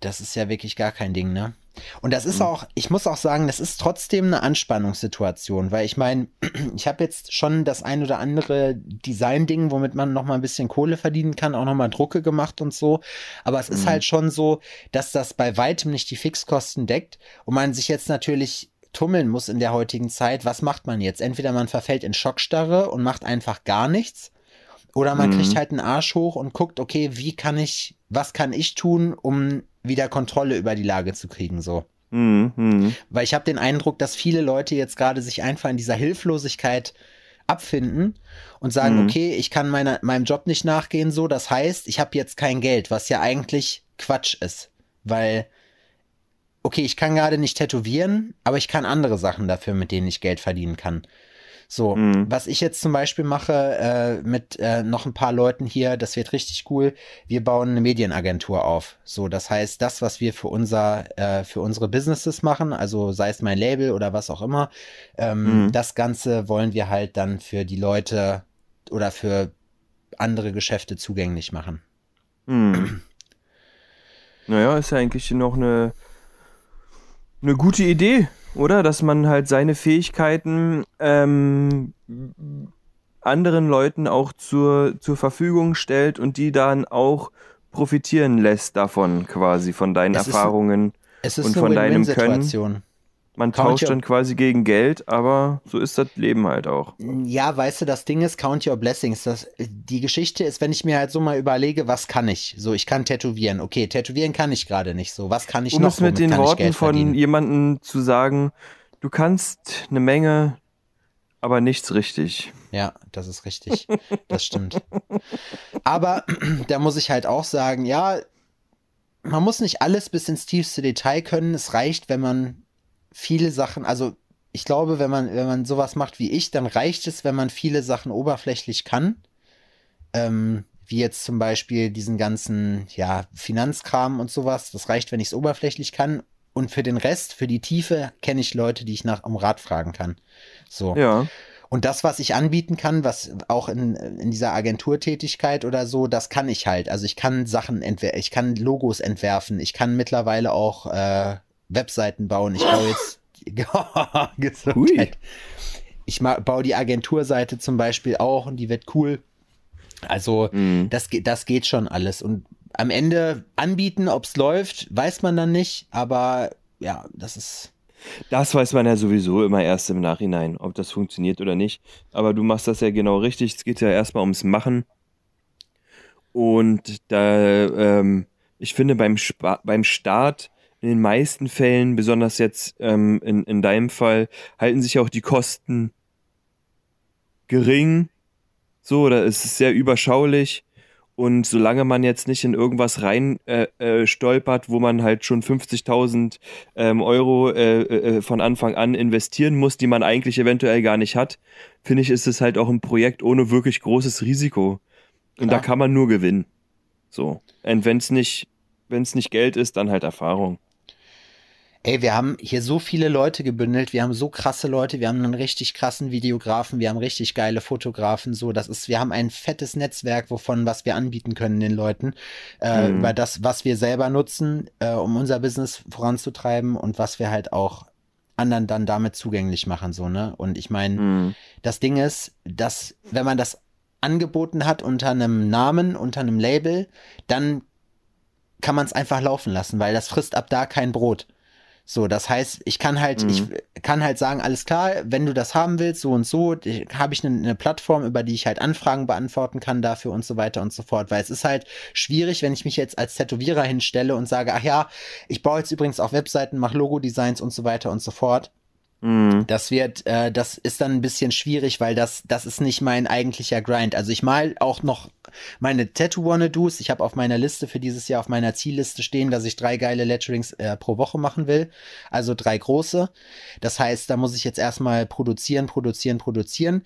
Das ist ja wirklich gar kein Ding, ne? Und das ist mhm. auch, ich muss auch sagen, das ist trotzdem eine Anspannungssituation, weil ich meine, ich habe jetzt schon das ein oder andere Design-Ding, womit man nochmal ein bisschen Kohle verdienen kann, auch nochmal Drucke gemacht und so. Aber es mhm. ist halt schon so, dass das bei weitem nicht die Fixkosten deckt und man sich jetzt natürlich tummeln muss in der heutigen Zeit, was macht man jetzt? Entweder man verfällt in Schockstarre und macht einfach gar nichts, oder man mhm. kriegt halt einen Arsch hoch und guckt, okay, wie kann ich, was kann ich tun, um wieder Kontrolle über die Lage zu kriegen, so. Mhm, mhm. Weil ich habe den Eindruck, dass viele Leute jetzt gerade sich einfach in dieser Hilflosigkeit abfinden und sagen, mhm. okay, ich kann meiner, meinem Job nicht nachgehen, so, das heißt, ich habe jetzt kein Geld, was ja eigentlich Quatsch ist, weil okay, ich kann gerade nicht tätowieren, aber ich kann andere Sachen dafür, mit denen ich Geld verdienen kann. So, mhm. was ich jetzt zum Beispiel mache äh, mit äh, noch ein paar Leuten hier, das wird richtig cool. Wir bauen eine Medienagentur auf. So, das heißt, das, was wir für unser, äh, für unsere Businesses machen, also sei es mein Label oder was auch immer, ähm, mhm. das Ganze wollen wir halt dann für die Leute oder für andere Geschäfte zugänglich machen. Mhm. naja, ist ja eigentlich noch eine eine gute Idee, oder? Dass man halt seine Fähigkeiten ähm, anderen Leuten auch zur, zur Verfügung stellt und die dann auch profitieren lässt davon quasi, von deinen es Erfahrungen ist, und von deinem Können. Man Count tauscht dann quasi gegen Geld, aber so ist das Leben halt auch. Ja, weißt du, das Ding ist Count Your Blessings. Das, die Geschichte ist, wenn ich mir halt so mal überlege, was kann ich? So, ich kann tätowieren. Okay, tätowieren kann ich gerade nicht. So, was kann ich um noch? Um es mit den Worten von jemandem zu sagen, du kannst eine Menge, aber nichts richtig. Ja, das ist richtig. Das stimmt. Aber da muss ich halt auch sagen, ja, man muss nicht alles bis ins tiefste Detail können. Es reicht, wenn man viele Sachen, also ich glaube, wenn man, wenn man sowas macht wie ich, dann reicht es, wenn man viele Sachen oberflächlich kann. Ähm, wie jetzt zum Beispiel diesen ganzen ja, Finanzkram und sowas. Das reicht, wenn ich es oberflächlich kann. Und für den Rest, für die Tiefe, kenne ich Leute, die ich nach um Rat fragen kann. So. Ja. Und das, was ich anbieten kann, was auch in, in dieser Agenturtätigkeit oder so, das kann ich halt. Also ich kann Sachen entwerfen, ich kann Logos entwerfen, ich kann mittlerweile auch äh, Webseiten bauen. Ich baue jetzt Gesundheit. Ich baue die Agenturseite zum Beispiel auch und die wird cool. Also mhm. das, das geht schon alles. Und am Ende anbieten, ob es läuft, weiß man dann nicht. Aber ja, das ist. Das weiß man ja sowieso immer erst im Nachhinein, ob das funktioniert oder nicht. Aber du machst das ja genau richtig. Es geht ja erstmal ums Machen. Und da, ähm, ich finde, beim, Sp beim Start in den meisten Fällen, besonders jetzt ähm, in, in deinem Fall, halten sich auch die Kosten gering. So, da ist es sehr überschaulich. Und solange man jetzt nicht in irgendwas rein äh, äh, stolpert, wo man halt schon 50.000 ähm, Euro äh, äh, äh, von Anfang an investieren muss, die man eigentlich eventuell gar nicht hat, finde ich, ist es halt auch ein Projekt ohne wirklich großes Risiko. Und Klar. da kann man nur gewinnen. So. Und wenn es nicht, wenn's nicht Geld ist, dann halt Erfahrung ey, wir haben hier so viele Leute gebündelt, wir haben so krasse Leute, wir haben einen richtig krassen Videografen, wir haben richtig geile Fotografen, so, das ist, wir haben ein fettes Netzwerk, wovon was wir anbieten können den Leuten, äh, mhm. über das, was wir selber nutzen, äh, um unser Business voranzutreiben und was wir halt auch anderen dann damit zugänglich machen, so, ne? Und ich meine, mhm. das Ding ist, dass, wenn man das angeboten hat unter einem Namen, unter einem Label, dann kann man es einfach laufen lassen, weil das frisst ab da kein Brot. So, das heißt, ich kann halt, mhm. ich kann halt sagen, alles klar, wenn du das haben willst, so und so, habe ich eine, eine, Plattform, über die ich halt Anfragen beantworten kann dafür und so weiter und so fort. Weil es ist halt schwierig, wenn ich mich jetzt als Tätowierer hinstelle und sage, ach ja, ich baue jetzt übrigens auch Webseiten, mache Logo-Designs und so weiter und so fort. Mhm. Das wird, äh, das ist dann ein bisschen schwierig, weil das, das ist nicht mein eigentlicher Grind. Also ich mal auch noch meine Tattoo-Wanna-Dos. Ich habe auf meiner Liste für dieses Jahr, auf meiner Zielliste stehen, dass ich drei geile Letterings äh, pro Woche machen will. Also drei große. Das heißt, da muss ich jetzt erstmal produzieren, produzieren, produzieren.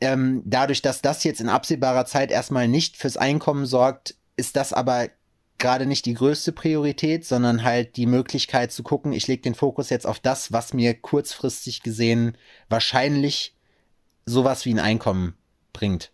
Ähm, dadurch, dass das jetzt in absehbarer Zeit erstmal nicht fürs Einkommen sorgt, ist das aber gerade nicht die größte Priorität, sondern halt die Möglichkeit zu gucken, ich lege den Fokus jetzt auf das, was mir kurzfristig gesehen wahrscheinlich sowas wie ein Einkommen bringt.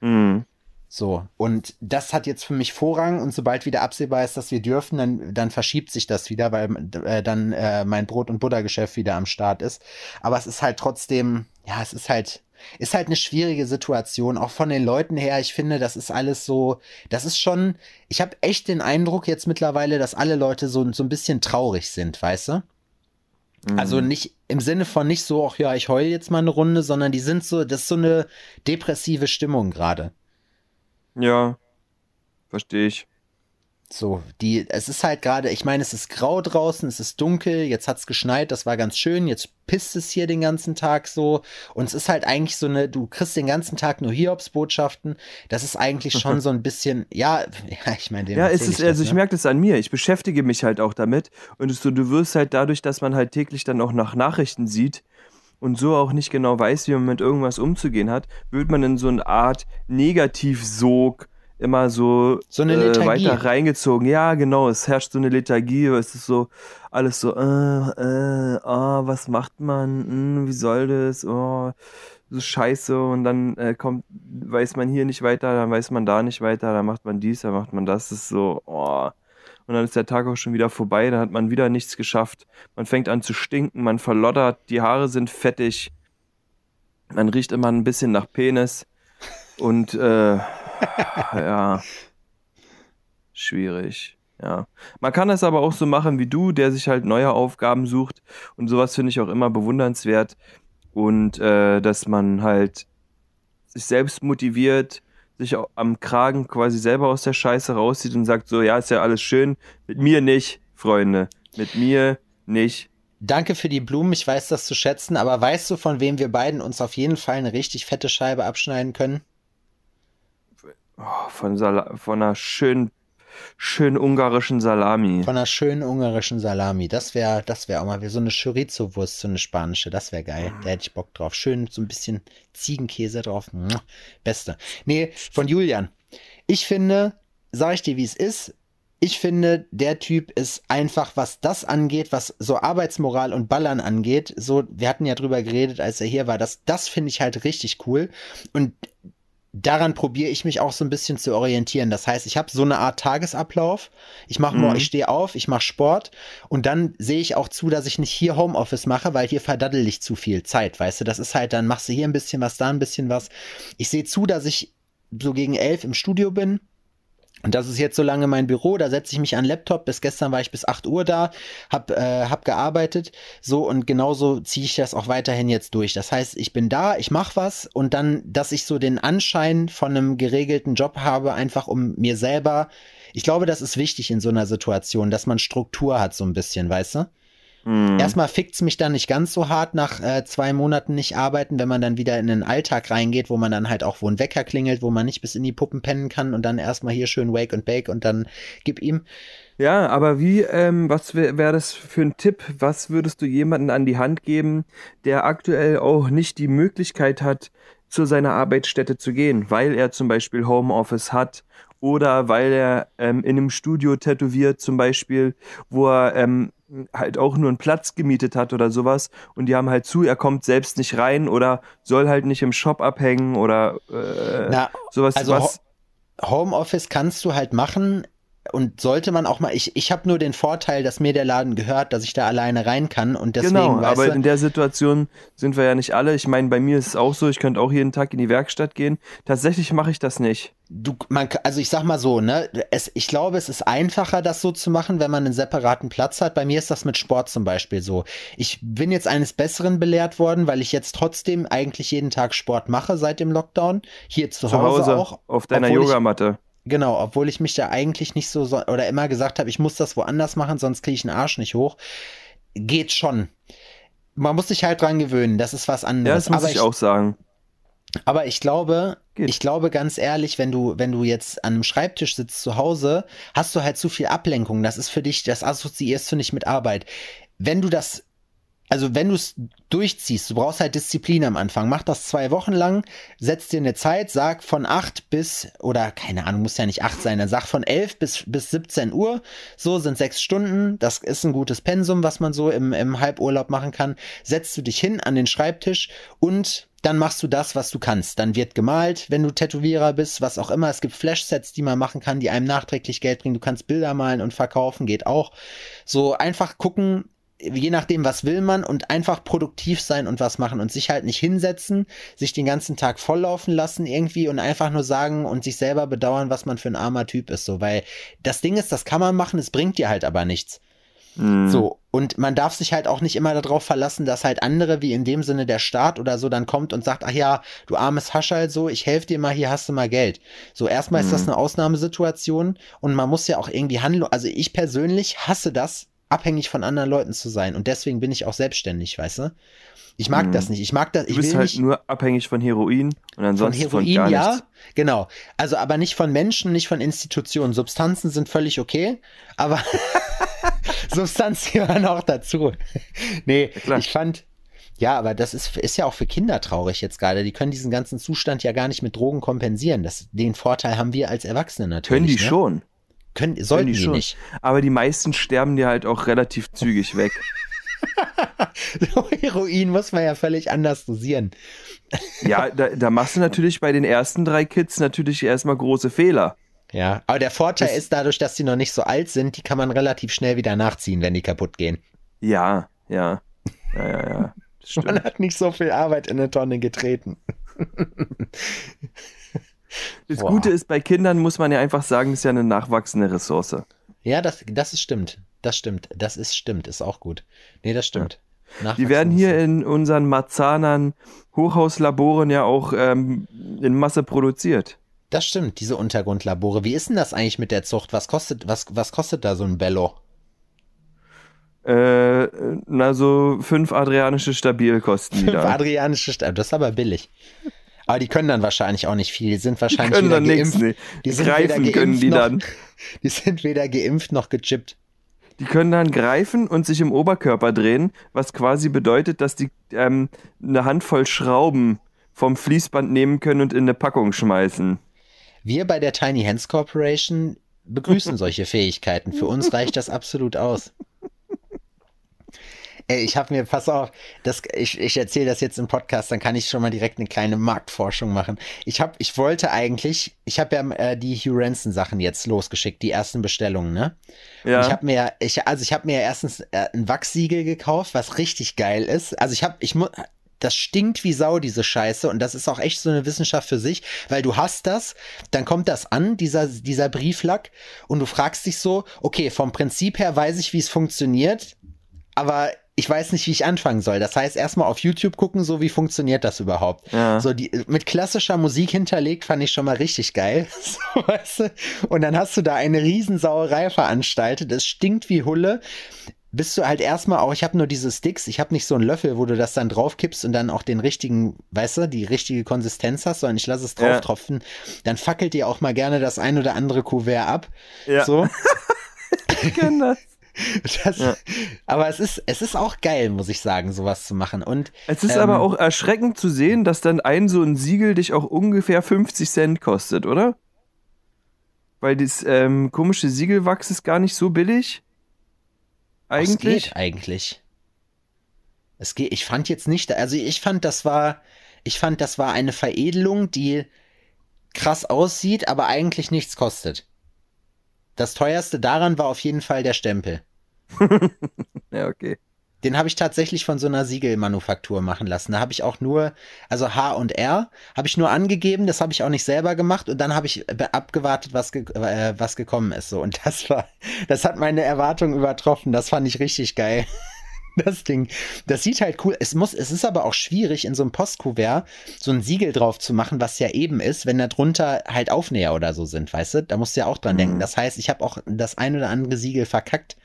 Mhm. So, und das hat jetzt für mich Vorrang und sobald wieder absehbar ist, dass wir dürfen, dann, dann verschiebt sich das wieder, weil äh, dann äh, mein Brot- und Buttergeschäft wieder am Start ist. Aber es ist halt trotzdem, ja, es ist halt ist halt eine schwierige Situation, auch von den Leuten her. Ich finde, das ist alles so, das ist schon, ich habe echt den Eindruck jetzt mittlerweile, dass alle Leute so, so ein bisschen traurig sind, weißt du? Mhm. Also nicht im Sinne von nicht so, ach ja, ich heule jetzt mal eine Runde, sondern die sind so, das ist so eine depressive Stimmung gerade. Ja, verstehe ich. So, die, es ist halt gerade, ich meine, es ist grau draußen, es ist dunkel, jetzt hat es geschneit, das war ganz schön, jetzt pisst es hier den ganzen Tag so. Und es ist halt eigentlich so eine, du kriegst den ganzen Tag nur Hiobs-Botschaften. Das ist eigentlich schon so ein bisschen, ja, ja ich meine, ja, es ist, ich also ne? ich merke das an mir, ich beschäftige mich halt auch damit. Und so, du wirst halt dadurch, dass man halt täglich dann auch nach Nachrichten sieht, und so auch nicht genau weiß, wie man mit irgendwas umzugehen hat, wird man in so eine Art Negativsog immer so, so äh, weiter reingezogen. Ja, genau, es herrscht so eine Lethargie, es ist so alles so, äh, äh, oh, was macht man, hm, wie soll das, oh, so scheiße und dann äh, kommt, weiß man hier nicht weiter, dann weiß man da nicht weiter, dann macht man dies, dann macht man das, das ist so, oh. Und dann ist der Tag auch schon wieder vorbei, dann hat man wieder nichts geschafft. Man fängt an zu stinken, man verloddert, die Haare sind fettig, man riecht immer ein bisschen nach Penis und äh, ja. Schwierig. Ja. Man kann das aber auch so machen wie du, der sich halt neue Aufgaben sucht. Und sowas finde ich auch immer bewundernswert. Und äh, dass man halt sich selbst motiviert, sich am Kragen quasi selber aus der Scheiße rauszieht und sagt so, ja, ist ja alles schön, mit mir nicht, Freunde, mit mir nicht. Danke für die Blumen, ich weiß das zu schätzen, aber weißt du, von wem wir beiden uns auf jeden Fall eine richtig fette Scheibe abschneiden können? Oh, von, von einer schönen, schönen ungarischen Salami. Von einer schönen ungarischen Salami. Das wäre das wär auch mal wie so eine Chorizo-Wurst, so eine spanische. Das wäre geil. Da hätte ich Bock drauf. Schön so ein bisschen Ziegenkäse drauf. Beste. Nee, von Julian. Ich finde, sag ich dir, wie es ist. Ich finde, der Typ ist einfach, was das angeht, was so Arbeitsmoral und Ballern angeht, so, wir hatten ja drüber geredet, als er hier war, dass das finde ich halt richtig cool. Und daran probiere ich mich auch so ein bisschen zu orientieren. Das heißt, ich habe so eine Art Tagesablauf. Ich mache mhm. ich stehe auf, ich mache Sport und dann sehe ich auch zu, dass ich nicht hier Homeoffice mache, weil hier verdaddel ich zu viel Zeit, weißt du? Das ist halt, dann machst du hier ein bisschen was, da ein bisschen was. Ich sehe zu, dass ich so gegen elf im Studio bin und das ist jetzt so lange mein Büro, da setze ich mich an den Laptop. Bis gestern war ich bis 8 Uhr da, hab, äh, hab gearbeitet. So und genauso ziehe ich das auch weiterhin jetzt durch. Das heißt, ich bin da, ich mache was und dann, dass ich so den Anschein von einem geregelten Job habe, einfach um mir selber. Ich glaube, das ist wichtig in so einer Situation, dass man Struktur hat, so ein bisschen, weißt du? Mhm. Erstmal fickt's mich dann nicht ganz so hart nach äh, zwei Monaten nicht arbeiten, wenn man dann wieder in den Alltag reingeht, wo man dann halt auch, wo ein Wecker klingelt, wo man nicht bis in die Puppen pennen kann und dann erstmal hier schön wake und bake und dann gib ihm. Ja, aber wie, ähm, was wäre wär das für ein Tipp? Was würdest du jemanden an die Hand geben, der aktuell auch nicht die Möglichkeit hat, zu seiner Arbeitsstätte zu gehen, weil er zum Beispiel Homeoffice hat oder weil er ähm, in einem Studio tätowiert, zum Beispiel, wo er ähm, halt auch nur einen Platz gemietet hat oder sowas und die haben halt zu, er kommt selbst nicht rein oder soll halt nicht im Shop abhängen oder äh, Na, sowas. Also was, Homeoffice kannst du halt machen, und sollte man auch mal, ich, ich habe nur den Vorteil, dass mir der Laden gehört, dass ich da alleine rein kann und deswegen. Genau, aber du, in der Situation sind wir ja nicht alle. Ich meine, bei mir ist es auch so, ich könnte auch jeden Tag in die Werkstatt gehen. Tatsächlich mache ich das nicht. Du, man, also ich sag mal so, ne, es, ich glaube, es ist einfacher, das so zu machen, wenn man einen separaten Platz hat. Bei mir ist das mit Sport zum Beispiel so. Ich bin jetzt eines Besseren belehrt worden, weil ich jetzt trotzdem eigentlich jeden Tag Sport mache seit dem Lockdown. Hier zu, zu Hause, Hause, auch. Auf deiner Yogamatte. Genau, obwohl ich mich da eigentlich nicht so, oder immer gesagt habe, ich muss das woanders machen, sonst kriege ich einen Arsch nicht hoch. Geht schon. Man muss sich halt dran gewöhnen, das ist was anderes. Ja, das muss aber ich auch sagen. Aber ich glaube, Geht. ich glaube ganz ehrlich, wenn du, wenn du jetzt an einem Schreibtisch sitzt zu Hause, hast du halt zu viel Ablenkung. Das ist für dich, das assoziierst du nicht mit Arbeit. Wenn du das also wenn du es durchziehst, du brauchst halt Disziplin am Anfang. Mach das zwei Wochen lang, setz dir eine Zeit, sag von acht bis, oder keine Ahnung, muss ja nicht acht sein, dann sag von elf bis, bis 17 Uhr. So sind sechs Stunden. Das ist ein gutes Pensum, was man so im, im Halburlaub machen kann. Setzt du dich hin an den Schreibtisch und dann machst du das, was du kannst. Dann wird gemalt, wenn du Tätowierer bist, was auch immer. Es gibt Flash-Sets, die man machen kann, die einem nachträglich Geld bringen. Du kannst Bilder malen und verkaufen, geht auch. So einfach gucken, je nachdem, was will man und einfach produktiv sein und was machen und sich halt nicht hinsetzen, sich den ganzen Tag volllaufen lassen irgendwie und einfach nur sagen und sich selber bedauern, was man für ein armer Typ ist, so, weil das Ding ist, das kann man machen, es bringt dir halt aber nichts. Hm. So, und man darf sich halt auch nicht immer darauf verlassen, dass halt andere, wie in dem Sinne der Staat oder so, dann kommt und sagt, ach ja, du armes Haschall, so, ich helfe dir mal, hier hast du mal Geld. So, erstmal mhm. ist das hm. eine Ausnahmesituation und man muss ja auch irgendwie handeln. Also ich persönlich hasse das, abhängig von anderen Leuten zu sein. Und deswegen bin ich auch selbstständig, weißt du? Ich mag mhm. das nicht. Ich mag das. Du ich bist halt nicht, nur abhängig von Heroin und ansonsten von, Heroin, von gar ja, nichts. genau. Also aber nicht von Menschen, nicht von Institutionen. Substanzen sind völlig okay, aber Substanzen gehören auch dazu. nee, ja, ich fand, ja, aber das ist, ist ja auch für Kinder traurig jetzt gerade. Die können diesen ganzen Zustand ja gar nicht mit Drogen kompensieren. Das, den Vorteil haben wir als Erwachsene natürlich. Können die ne? schon. Können, sollten die nicht. Aber die meisten sterben dir halt auch relativ zügig weg. Heroin muss man ja völlig anders dosieren. ja, da, da, machst du natürlich bei den ersten drei Kids natürlich erstmal große Fehler. Ja, aber der Vorteil das ist dadurch, dass die noch nicht so alt sind, die kann man relativ schnell wieder nachziehen, wenn die kaputt gehen. Ja, ja. Ja, ja, ja. man hat nicht so viel Arbeit in eine Tonne getreten. Das Boah. Gute ist, bei Kindern muss man ja einfach sagen, ist ja eine nachwachsende Ressource. Ja, das, das ist stimmt. Das stimmt. Das ist stimmt. Ist auch gut. Nee, das stimmt. Ja. Die werden hier in unseren Marzanern Hochhauslaboren ja auch ähm, in Masse produziert. Das stimmt, diese Untergrundlabore. Wie ist denn das eigentlich mit der Zucht? Was kostet, was, was kostet da so ein Bello? Äh, na so fünf adrianische Stabil kosten die Fünf da. adrianische Stabil, das ist aber billig. Aber die können dann wahrscheinlich auch nicht viel. Die sind wahrscheinlich die können dann nichts. Die sind greifen weder können die noch, dann. Die sind weder geimpft noch gechippt. Die können dann greifen und sich im Oberkörper drehen, was quasi bedeutet, dass die ähm, eine Handvoll Schrauben vom Fließband nehmen können und in eine Packung schmeißen. Wir bei der Tiny Hands Corporation begrüßen solche Fähigkeiten. Für uns reicht das absolut aus. Ey, ich habe mir, pass auf, das, ich, ich erzähle das jetzt im Podcast, dann kann ich schon mal direkt eine kleine Marktforschung machen. Ich, hab, ich wollte eigentlich, ich habe ja äh, die Hugh Ranson-Sachen jetzt losgeschickt, die ersten Bestellungen, ne? Ja. ich habe mir, ich, also ich habe mir erstens äh, ein Wachsiegel gekauft, was richtig geil ist. Also ich habe, ich muss, das stinkt wie Sau, diese Scheiße. Und das ist auch echt so eine Wissenschaft für sich, weil du hast das, dann kommt das an, dieser, dieser Brieflack, und du fragst dich so, okay, vom Prinzip her weiß ich, wie es funktioniert, aber ich weiß nicht, wie ich anfangen soll. Das heißt, erstmal auf YouTube gucken, so wie funktioniert das überhaupt. Ja. So die, mit klassischer Musik hinterlegt fand ich schon mal richtig geil. so, weißt du? Und dann hast du da eine Riesensauerei veranstaltet. Es stinkt wie Hulle bist du halt erstmal auch, ich habe nur diese Sticks, ich habe nicht so einen Löffel, wo du das dann drauf kippst und dann auch den richtigen, weißt du, die richtige Konsistenz hast, sondern ich lasse es drauf ja. tropfen, dann fackelt dir auch mal gerne das ein oder andere Kuvert ab. Ja. So. ich kenne das. Das, ja. Aber es ist, es ist auch geil, muss ich sagen, sowas zu machen. Und, es ist ähm, aber auch erschreckend zu sehen, dass dann ein so ein Siegel dich auch ungefähr 50 Cent kostet, oder? Weil das ähm, komische Siegelwachs ist gar nicht so billig. Eigentlich. Es geht eigentlich. Es geht, ich fand jetzt nicht, also ich fand, das war, ich fand, das war eine Veredelung, die krass aussieht, aber eigentlich nichts kostet. Das teuerste daran war auf jeden Fall der Stempel. ja, okay. Den habe ich tatsächlich von so einer Siegelmanufaktur machen lassen. Da habe ich auch nur, also H und R, habe ich nur angegeben, das habe ich auch nicht selber gemacht und dann habe ich abgewartet, was, ge äh, was gekommen ist. So. Und das war, das hat meine Erwartung übertroffen. Das fand ich richtig geil das Ding. Das sieht halt cool. Es muss, es ist aber auch schwierig, in so einem Postkuvert so ein Siegel drauf zu machen, was ja eben ist, wenn da drunter halt Aufnäher oder so sind, weißt du? Da musst du ja auch dran mhm. denken. Das heißt, ich habe auch das ein oder andere Siegel verkackt.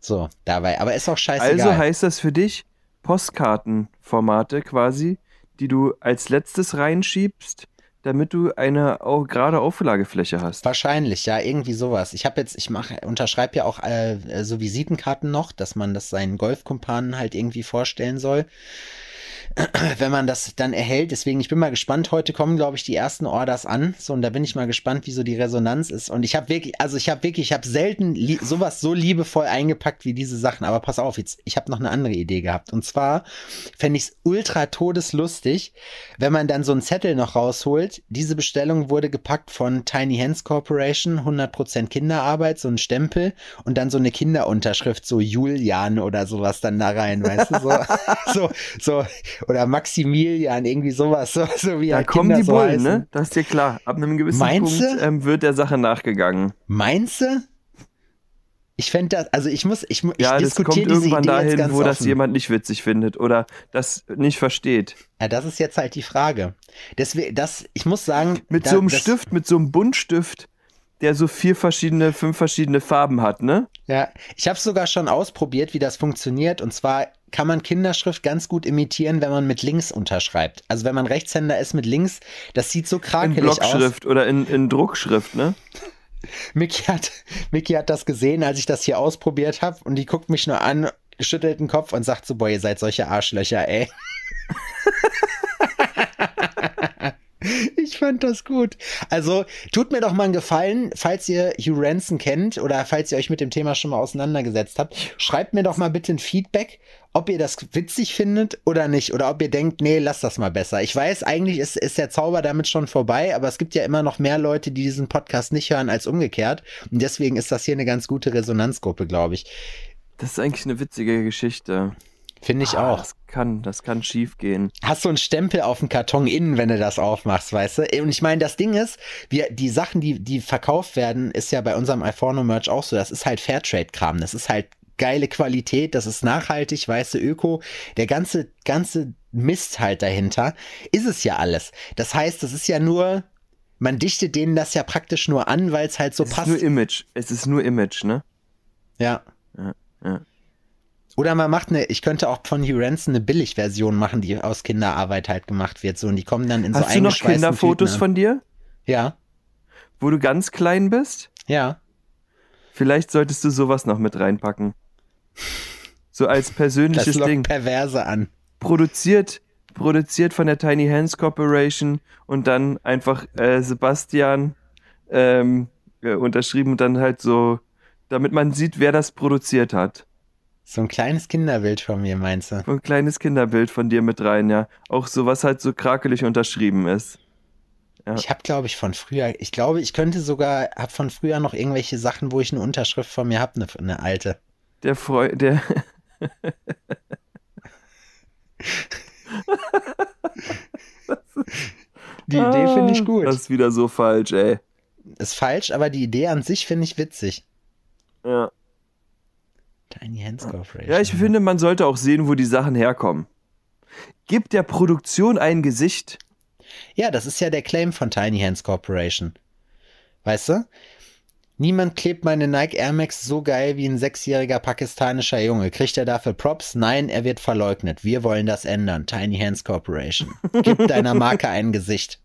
So, dabei. Aber ist auch scheiße. Also heißt das für dich Postkartenformate quasi, die du als letztes reinschiebst, damit du eine auch gerade Auflagefläche hast. Wahrscheinlich, ja, irgendwie sowas. Ich habe jetzt, ich mache, unterschreibe ja auch äh, so Visitenkarten noch, dass man das seinen Golfkumpanen halt irgendwie vorstellen soll. wenn man das dann erhält. Deswegen, ich bin mal gespannt. Heute kommen, glaube ich, die ersten Orders an. So, und da bin ich mal gespannt, wie so die Resonanz ist. Und ich habe wirklich, also ich habe wirklich, ich habe selten sowas so liebevoll eingepackt wie diese Sachen. Aber pass auf, jetzt, ich habe noch eine andere Idee gehabt. Und zwar fände ich es ultra todeslustig, wenn man dann so einen Zettel noch rausholt. Diese Bestellung wurde gepackt von Tiny Hands Corporation, 100% Kinderarbeit, so ein Stempel und dann so eine Kinderunterschrift, so Julian oder sowas dann da rein, weißt du? So, so, so oder Maximilian, irgendwie sowas, so, so wie Da halt kommen Kinder die Bullen, so ne? Das ist dir klar. Ab einem gewissen Meinst Punkt ähm, wird der Sache nachgegangen. Meinst du? Ich fände das, also ich muss, ich, ich ja, diskutiere diese irgendwann Idee dahin, jetzt ganz wo offen. das jemand nicht witzig findet oder das nicht versteht. Ja, das ist jetzt halt die Frage. Deswegen, das, ich muss sagen. Mit da, so einem das, Stift, mit so einem Buntstift, der so vier verschiedene, fünf verschiedene Farben hat, ne? Ja, ich habe sogar schon ausprobiert, wie das funktioniert. Und zwar kann man Kinderschrift ganz gut imitieren, wenn man mit links unterschreibt. Also wenn man Rechtshänder ist mit links, das sieht so krakelig in Blockschrift aus. oder in, in Druckschrift, ne? Mickey hat, Mickey hat das gesehen, als ich das hier ausprobiert habe und die guckt mich nur an, schüttelt den Kopf und sagt so, boah, ihr seid solche Arschlöcher, ey. Ich fand das gut. Also tut mir doch mal einen Gefallen, falls ihr Hugh Ranson kennt oder falls ihr euch mit dem Thema schon mal auseinandergesetzt habt, schreibt mir doch mal bitte ein Feedback, ob ihr das witzig findet oder nicht oder ob ihr denkt, nee, lass das mal besser. Ich weiß, eigentlich ist, ist der Zauber damit schon vorbei, aber es gibt ja immer noch mehr Leute, die diesen Podcast nicht hören als umgekehrt. Und deswegen ist das hier eine ganz gute Resonanzgruppe, glaube ich. Das ist eigentlich eine witzige Geschichte. Finde ich ah, auch. Das kann, das kann schief gehen. Hast du einen Stempel auf dem Karton innen, wenn du das aufmachst, weißt du? Und ich meine, das Ding ist, wir, die Sachen, die, die verkauft werden, ist ja bei unserem iPhone-Merch auch so. Das ist halt Fairtrade-Kram. Das ist halt geile Qualität, das ist nachhaltig, weißt du, Öko. Der ganze, ganze Mist halt dahinter ist es ja alles. Das heißt, das ist ja nur, man dichtet denen das ja praktisch nur an, weil es halt so es passt. Es ist nur Image. Es ist nur Image, ne? Ja. Ja, ja. Oder man macht eine, ich könnte auch von Hugh Ranson eine Billigversion machen, die aus Kinderarbeit halt gemacht wird. So, und die kommen dann in Hast so Hast du noch Kinderfotos Tüten. von dir? Ja. Wo du ganz klein bist? Ja. Vielleicht solltest du sowas noch mit reinpacken. So als persönliches das Ding. Perverse an. Produziert, produziert von der Tiny Hands Corporation und dann einfach äh, Sebastian ähm, äh, unterschrieben und dann halt so, damit man sieht, wer das produziert hat. So ein kleines Kinderbild von mir, meinst du? So ein kleines Kinderbild von dir mit rein, ja. Auch so, was halt so krakelig unterschrieben ist. Ja. Ich habe, glaube ich, von früher, ich glaube, ich könnte sogar, habe von früher noch irgendwelche Sachen, wo ich eine Unterschrift von mir habe, eine, eine alte. Der Freund, der. die Idee finde ich gut. Das ist wieder so falsch, ey. Ist falsch, aber die Idee an sich finde ich witzig. Ja. Tiny Hands Corporation. Ja, ich ne? finde, man sollte auch sehen, wo die Sachen herkommen. Gibt der Produktion ein Gesicht. Ja, das ist ja der Claim von Tiny Hands Corporation. Weißt du? Niemand klebt meine Nike Air Max so geil wie ein sechsjähriger pakistanischer Junge. Kriegt er dafür Props? Nein, er wird verleugnet. Wir wollen das ändern. Tiny Hands Corporation. Gib deiner Marke ein Gesicht.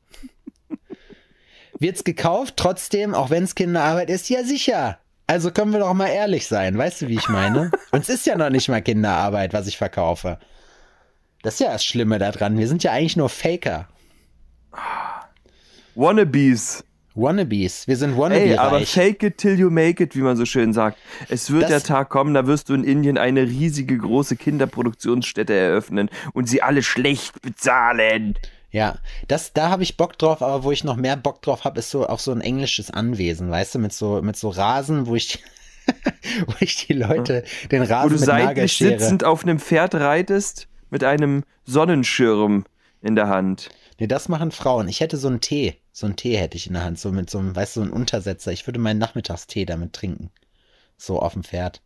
Wird's gekauft? Trotzdem, auch wenn's Kinderarbeit ist? Ja, sicher. Also können wir doch mal ehrlich sein. Weißt du, wie ich meine? Uns ist ja noch nicht mal Kinderarbeit, was ich verkaufe. Das ist ja das Schlimme daran. Wir sind ja eigentlich nur Faker. Ah. Wannabes. Wannabes. Wir sind Wannabes. Ey, aber fake it till you make it, wie man so schön sagt. Es wird das der Tag kommen, da wirst du in Indien eine riesige große Kinderproduktionsstätte eröffnen und sie alle schlecht bezahlen. Ja, das, da habe ich Bock drauf, aber wo ich noch mehr Bock drauf habe, ist so auf so ein englisches Anwesen, weißt du, mit so, mit so Rasen, wo ich, wo ich die Leute ja. den Rasen wo du mit seitlich sitzend auf einem Pferd reitest mit einem Sonnenschirm in der Hand. Nee, das machen Frauen. Ich hätte so einen Tee, so einen Tee hätte ich in der Hand, so mit so einem, weißt du, so einen Untersetzer. Ich würde meinen Nachmittagstee damit trinken. So auf dem Pferd.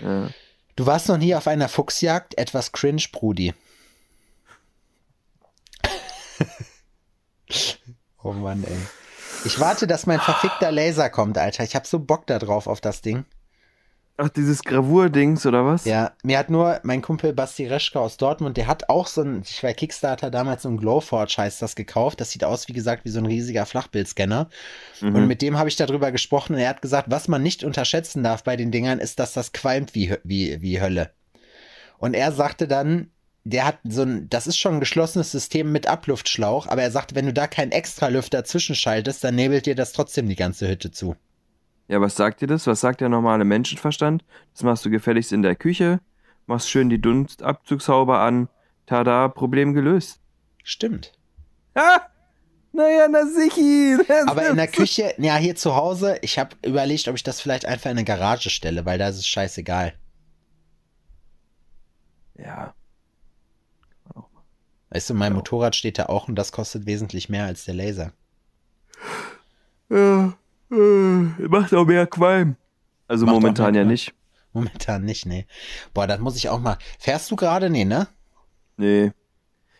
Ja. Du warst noch nie auf einer Fuchsjagd? Etwas cringe, Brudi. oh Mann, ey. Ich warte, dass mein verfickter Laser kommt, Alter. Ich hab so Bock da drauf auf das Ding. Ach, dieses Gravur-Dings oder was? Ja, mir hat nur mein Kumpel Basti Reschke aus Dortmund, der hat auch so ein, ich war Kickstarter damals so ein Glowforge heißt das gekauft. Das sieht aus, wie gesagt, wie so ein riesiger Flachbildscanner. Mhm. Und mit dem habe ich darüber gesprochen und er hat gesagt, was man nicht unterschätzen darf bei den Dingern, ist, dass das qualmt wie, wie, wie Hölle. Und er sagte dann, der hat so ein, das ist schon ein geschlossenes System mit Abluftschlauch, aber er sagt, wenn du da keinen Extralüfter zwischenschaltest, dann nebelt dir das trotzdem die ganze Hütte zu. Ja, was sagt dir das? Was sagt der normale Menschenverstand? Das machst du gefälligst in der Küche, machst schön die Dunstabzugshaube an, tada, Problem gelöst. Stimmt. Ah! Naja, na sicher. Aber in der Küche, ja, hier zu Hause, ich habe überlegt, ob ich das vielleicht einfach in eine Garage stelle, weil da ist es scheißegal. Ja. Weißt du, mein genau. Motorrad steht da auch und das kostet wesentlich mehr als der Laser. Ja, äh, macht auch mehr Qualm. Also macht momentan ja nicht. Momentan nicht, nee. Boah, das muss ich auch mal. Fährst du gerade? Nee, ne? Nee.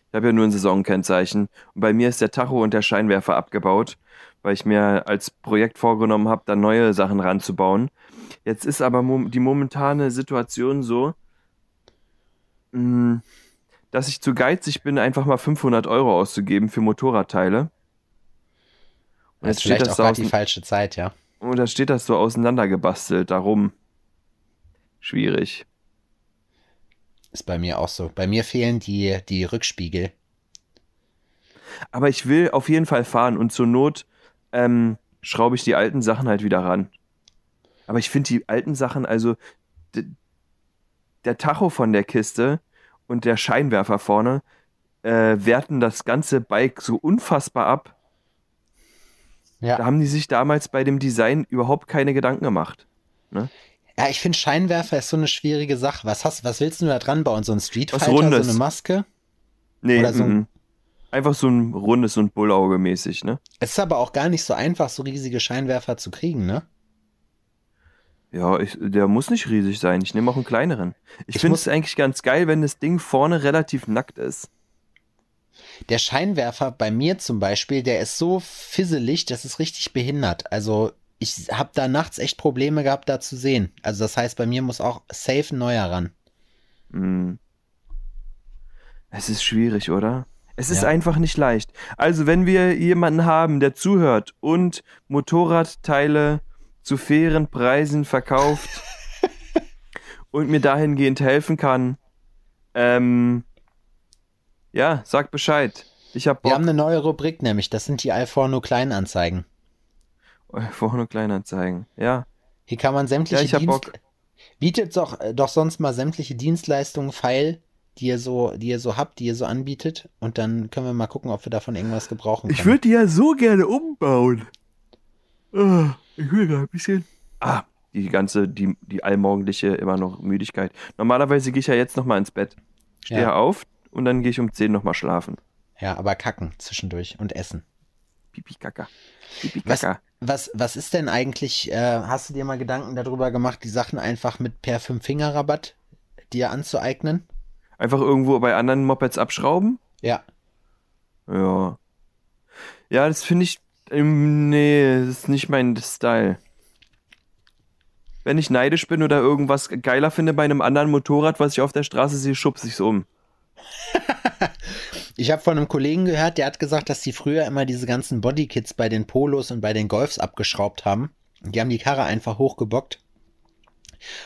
Ich habe ja nur ein Saisonkennzeichen. Und bei mir ist der Tacho und der Scheinwerfer abgebaut, weil ich mir als Projekt vorgenommen habe, da neue Sachen ranzubauen. Jetzt ist aber die momentane Situation so, mh, mm, dass ich zu geizig bin, einfach mal 500 Euro auszugeben für Motorradteile. Und das ist vielleicht das auch da die falsche Zeit, ja. Und da steht das so auseinandergebastelt, darum. Schwierig. Ist bei mir auch so. Bei mir fehlen die, die Rückspiegel. Aber ich will auf jeden Fall fahren und zur Not ähm, schraube ich die alten Sachen halt wieder ran. Aber ich finde die alten Sachen, also der Tacho von der Kiste, und der Scheinwerfer vorne äh, werten das ganze Bike so unfassbar ab. Ja. Da haben die sich damals bei dem Design überhaupt keine Gedanken gemacht. Ne? Ja, ich finde Scheinwerfer ist so eine schwierige Sache. Was, hast, was willst du da dran bauen? So ein Street Fighter, so eine Maske? Nee, so ein einfach so ein rundes und Bullauge mäßig, ne? Es ist aber auch gar nicht so einfach, so riesige Scheinwerfer zu kriegen, ne? Ja, ich, der muss nicht riesig sein. Ich nehme auch einen kleineren. Ich, ich finde es eigentlich ganz geil, wenn das Ding vorne relativ nackt ist. Der Scheinwerfer bei mir zum Beispiel, der ist so fisselig, dass es richtig behindert. Also ich habe da nachts echt Probleme gehabt, da zu sehen. Also das heißt, bei mir muss auch safe ein neuer ran. Hm. Es ist schwierig, oder? Es ist ja. einfach nicht leicht. Also wenn wir jemanden haben, der zuhört und Motorradteile zu fairen Preisen verkauft und mir dahingehend helfen kann, ähm, ja, sag Bescheid. Ich hab Wir haben eine neue Rubrik nämlich, das sind die iPhone Kleinanzeigen. iPhone Kleinanzeigen, ja. Hier kann man sämtliche ja, ich hab Dienst Bock. bietet doch, äh, doch sonst mal sämtliche Dienstleistungen feil, die ihr so, die ihr so habt, die ihr so anbietet und dann können wir mal gucken, ob wir davon irgendwas gebrauchen können. Ich würde die ja so gerne umbauen. Äh, ich will ein bisschen. Ah, die ganze, die, die allmorgendliche immer noch Müdigkeit. Normalerweise gehe ich ja jetzt nochmal ins Bett. Stehe ja. auf und dann gehe ich um 10 nochmal schlafen. Ja, aber kacken zwischendurch und essen. Pipi Kaka. Pipi Kaka. Was, was, was ist denn eigentlich, äh, hast du dir mal Gedanken darüber gemacht, die Sachen einfach mit per Fünf-Finger-Rabatt dir anzueignen? Einfach irgendwo bei anderen Mopeds abschrauben? Ja. Ja. Ja, das finde ich, Nee, das ist nicht mein Style. Wenn ich neidisch bin oder irgendwas geiler finde bei einem anderen Motorrad, was ich auf der Straße sehe, schubse ich es um. ich habe von einem Kollegen gehört, der hat gesagt, dass die früher immer diese ganzen Bodykits bei den Polos und bei den Golfs abgeschraubt haben. Die haben die Karre einfach hochgebockt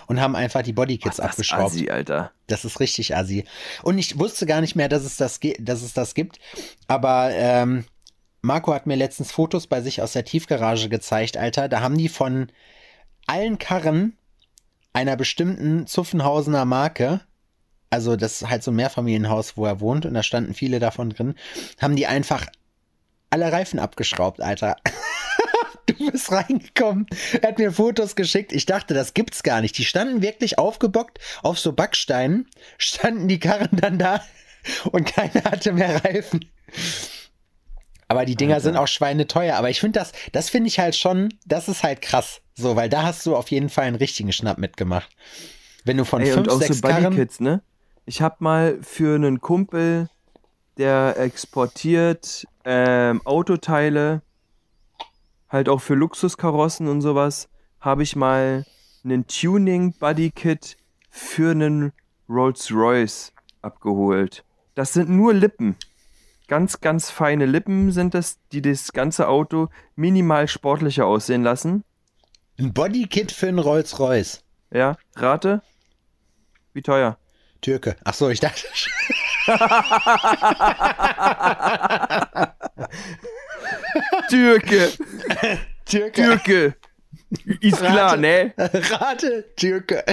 und haben einfach die Bodykits abgeschraubt. das ist Assi, Alter. Das ist richtig assi. Und ich wusste gar nicht mehr, dass es das, dass es das gibt, aber ähm, Marco hat mir letztens Fotos bei sich aus der Tiefgarage gezeigt, Alter. Da haben die von allen Karren einer bestimmten Zuffenhausener Marke, also das ist halt so ein Mehrfamilienhaus, wo er wohnt, und da standen viele davon drin, haben die einfach alle Reifen abgeschraubt, Alter. du bist reingekommen. Er hat mir Fotos geschickt. Ich dachte, das gibt's gar nicht. Die standen wirklich aufgebockt auf so Backsteinen, standen die Karren dann da und keiner hatte mehr Reifen. Aber die Dinger Alter. sind auch schweineteuer. Aber ich finde das, das finde ich halt schon, das ist halt krass. So, weil da hast du auf jeden Fall einen richtigen Schnapp mitgemacht. Wenn du von Ey, fünf, und auch sechs so Karren... Kids, ne? Ich habe mal für einen Kumpel, der exportiert ähm, Autoteile, halt auch für Luxuskarossen und sowas, habe ich mal einen Tuning Buddy Kit für einen Rolls Royce abgeholt. Das sind nur Lippen ganz, ganz feine Lippen sind das, die das ganze Auto minimal sportlicher aussehen lassen. Ein Bodykit für einen Rolls-Royce. Ja, rate. Wie teuer? Türke. Ach so, ich dachte. Türke. Türke. Türke. Ist rate, klar, ne? Rate, Türke.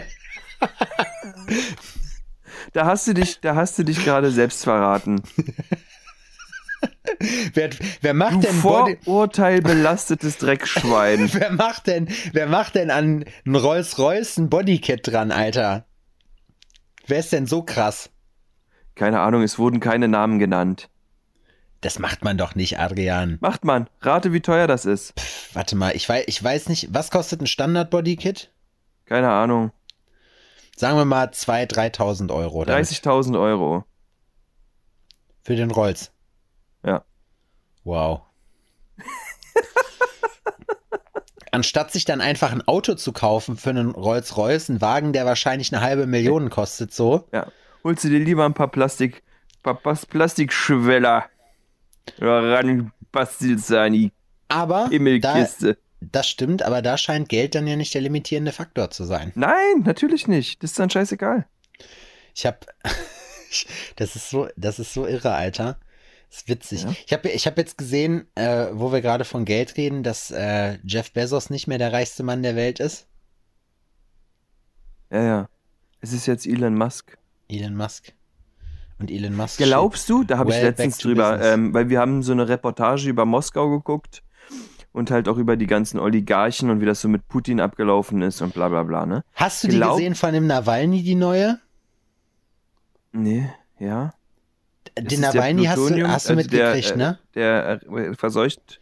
da hast du dich, da hast du dich gerade selbst verraten. wer, wer macht du denn Vorurteil Body belastetes Dreckschwein. wer macht denn, wer macht denn an einen Rolls Royce ein Bodycat dran, Alter? Wer ist denn so krass? Keine Ahnung, es wurden keine Namen genannt. Das macht man doch nicht, Adrian. Macht man. Rate, wie teuer das ist. Pff, warte mal, ich weiß, ich weiß nicht, was kostet ein Standard-Bodykit? Keine Ahnung. Sagen wir mal 2.000, 3.000 Euro. 30.000 Euro. Für den Rolls. Ja. Wow. Anstatt sich dann einfach ein Auto zu kaufen für einen Rolls-Royce, einen Wagen, der wahrscheinlich eine halbe Million kostet, so. Ja. Holst du dir lieber ein paar Plastik, paar Plastikschweller ran bastelst an die aber Himmelkiste. Da, das stimmt, aber da scheint Geld dann ja nicht der limitierende Faktor zu sein. Nein, natürlich nicht. Das ist dann scheißegal. Ich hab. das ist so, das ist so irre, Alter. Das ist witzig. Ja. Ich habe ich hab jetzt gesehen, äh, wo wir gerade von Geld reden, dass äh, Jeff Bezos nicht mehr der reichste Mann der Welt ist. Ja, ja. Es ist jetzt Elon Musk. Elon Musk. Und Elon Musk. Glaubst du, da habe well ich letztens drüber, ähm, weil wir haben so eine Reportage über Moskau geguckt und halt auch über die ganzen Oligarchen und wie das so mit Putin abgelaufen ist und bla bla bla, ne? Hast du Glaub die gesehen von dem Nawalny, die neue? Nee, ja. Den Nawalny hast du, hast du also mitgekriegt, der, äh, ne? Der, äh, verseucht.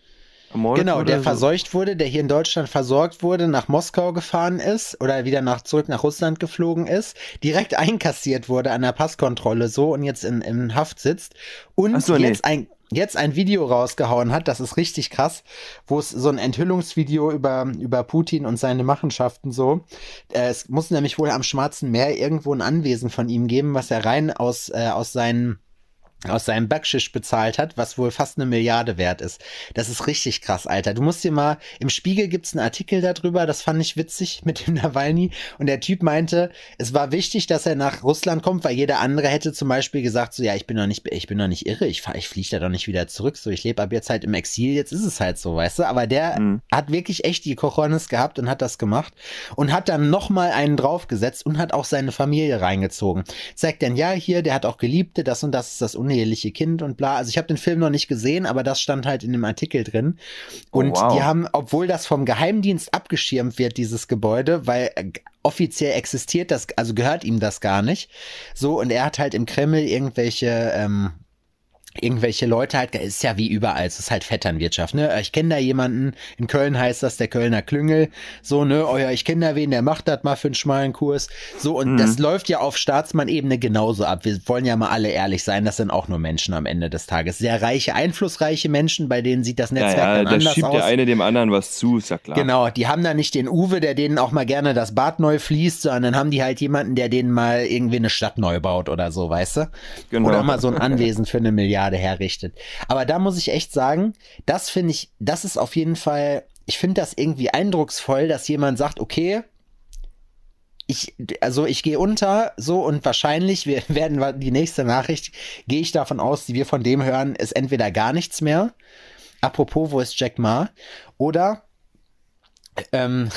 Genau, der so? Also verseucht wurde, der hier in Deutschland versorgt wurde, nach Moskau gefahren ist oder wieder nach, zurück nach Russland geflogen ist, direkt einkassiert wurde an der Passkontrolle so und jetzt in, in Haft sitzt und so, jetzt, ein, jetzt ein Video rausgehauen hat, das ist richtig krass, wo es so ein Enthüllungsvideo über, über Putin und seine Machenschaften so. Äh, es muss nämlich wohl am Schwarzen Meer irgendwo ein Anwesen von ihm geben, was er rein aus, äh, aus seinen aus seinem Backschisch bezahlt hat, was wohl fast eine Milliarde wert ist. Das ist richtig krass, Alter. Du musst dir mal, im Spiegel gibt es einen Artikel darüber, das fand ich witzig mit dem Nawalny. Und der Typ meinte, es war wichtig, dass er nach Russland kommt, weil jeder andere hätte zum Beispiel gesagt, so ja, ich bin doch nicht, ich bin doch nicht irre, ich, ich fliege da doch nicht wieder zurück, so ich lebe ab jetzt halt im Exil, jetzt ist es halt so, weißt du. Aber der mhm. hat wirklich echt die Kochonis gehabt und hat das gemacht und hat dann nochmal einen draufgesetzt und hat auch seine Familie reingezogen. Zeigt dann, ja, hier, der hat auch Geliebte, das und das ist das Unbekannte uneheliche Kind und bla. Also ich habe den Film noch nicht gesehen, aber das stand halt in dem Artikel drin. Und oh, wow. die haben, obwohl das vom Geheimdienst abgeschirmt wird, dieses Gebäude, weil äh, offiziell existiert das, also gehört ihm das gar nicht. So, und er hat halt im Kreml irgendwelche ähm, irgendwelche Leute halt, ist ja wie überall, es ist halt Vetternwirtschaft, ne? Ich kenne da jemanden, in Köln heißt das der Kölner Klüngel, so, ne, euer, oh ich kenne da wen, der macht das mal für einen schmalen Kurs, so, und mhm. das läuft ja auf Staatsmann-Ebene genauso ab. Wir wollen ja mal alle ehrlich sein, das sind auch nur Menschen am Ende des Tages. Sehr reiche, einflussreiche Menschen, bei denen sieht das Netzwerk ja, ja, dann anders schiebt aus. der eine dem anderen was zu, ist ja klar. Genau, die haben da nicht den Uwe, der denen auch mal gerne das Bad neu fließt, sondern dann haben die halt jemanden, der denen mal irgendwie eine Stadt neu baut oder so, weißt du? Genau. Oder mal so ein Anwesen für eine Milliarde gerade herrichtet. Aber da muss ich echt sagen, das finde ich, das ist auf jeden Fall, ich finde das irgendwie eindrucksvoll, dass jemand sagt, okay, ich, also ich gehe unter, so und wahrscheinlich, wir werden die nächste Nachricht, gehe ich davon aus, die wir von dem hören, ist entweder gar nichts mehr. Apropos, wo ist Jack Ma? Oder, ähm,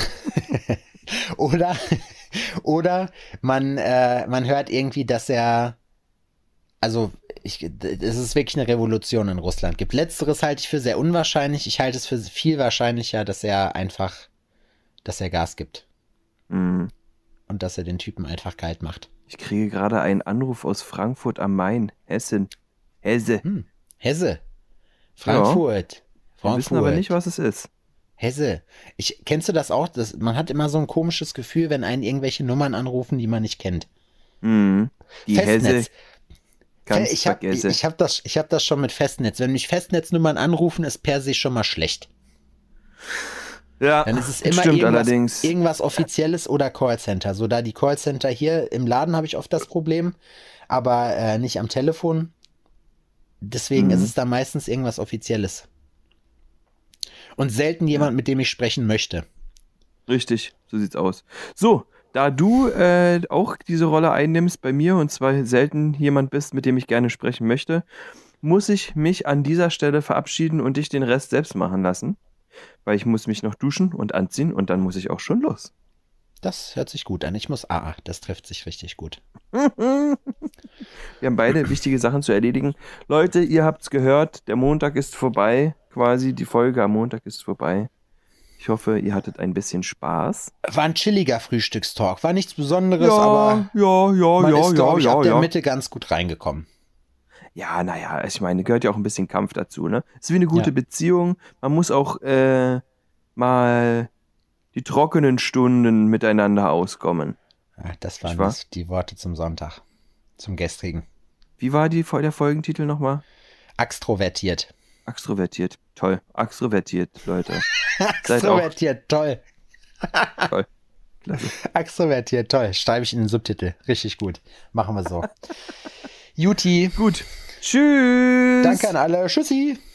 oder, oder man, äh, man hört irgendwie, dass er also ich, es ist wirklich eine Revolution in Russland gibt. Letzteres halte ich für sehr unwahrscheinlich. Ich halte es für viel wahrscheinlicher, dass er einfach, dass er Gas gibt. Mhm. Und dass er den Typen einfach kalt macht. Ich kriege gerade einen Anruf aus Frankfurt am Main, Hessen. Hesse. Hm. Hesse. Frankfurt. Ja. Frankfurt. Wir wissen aber nicht, was es ist. Hesse. Ich, kennst du das auch? Das, man hat immer so ein komisches Gefühl, wenn einen irgendwelche Nummern anrufen, die man nicht kennt. Mhm. Die Festnetz. Hesse ganz ich hab, vergesse. Ich habe das, hab das schon mit Festnetz. Wenn mich Festnetznummern anrufen, ist per se schon mal schlecht. Ja, dann ist es immer stimmt irgendwas, allerdings. irgendwas Offizielles oder Callcenter. So da die Callcenter hier im Laden habe ich oft das Problem, aber äh, nicht am Telefon. Deswegen mhm. ist es da meistens irgendwas Offizielles. Und selten jemand, mit dem ich sprechen möchte. Richtig, so sieht's aus. So, da du äh, auch diese Rolle einnimmst bei mir und zwar selten jemand bist, mit dem ich gerne sprechen möchte, muss ich mich an dieser Stelle verabschieden und dich den Rest selbst machen lassen. Weil ich muss mich noch duschen und anziehen und dann muss ich auch schon los. Das hört sich gut an. Ich muss AA. Ah, ah, das trifft sich richtig gut. Wir haben beide wichtige Sachen zu erledigen. Leute, ihr habt's gehört. Der Montag ist vorbei. Quasi die Folge am Montag ist vorbei. Ich hoffe, ihr hattet ein bisschen Spaß. War ein chilliger Frühstückstalk. War nichts Besonderes, ja, aber ja, ja, man ja, ist, glaube ja, ich, ja, ab der Mitte ganz gut reingekommen. Ja, naja, ich meine, gehört ja auch ein bisschen Kampf dazu, ne? Ist wie eine gute Beziehung. Man muss auch äh, mal die trockenen Stunden miteinander auskommen. das waren war? die Worte zum Sonntag, zum gestrigen. Wie war die, der Folgentitel nochmal? Extrovertiert. Extrovertiert, toll. Extrovertiert, Leute. Extrovertiert, toll. toll. Klasse. Extrovertiert, toll. Schreibe ich in den Subtitel. Richtig gut. Machen wir so. Juti. Gut. Tschüss. Danke an alle. Tschüssi.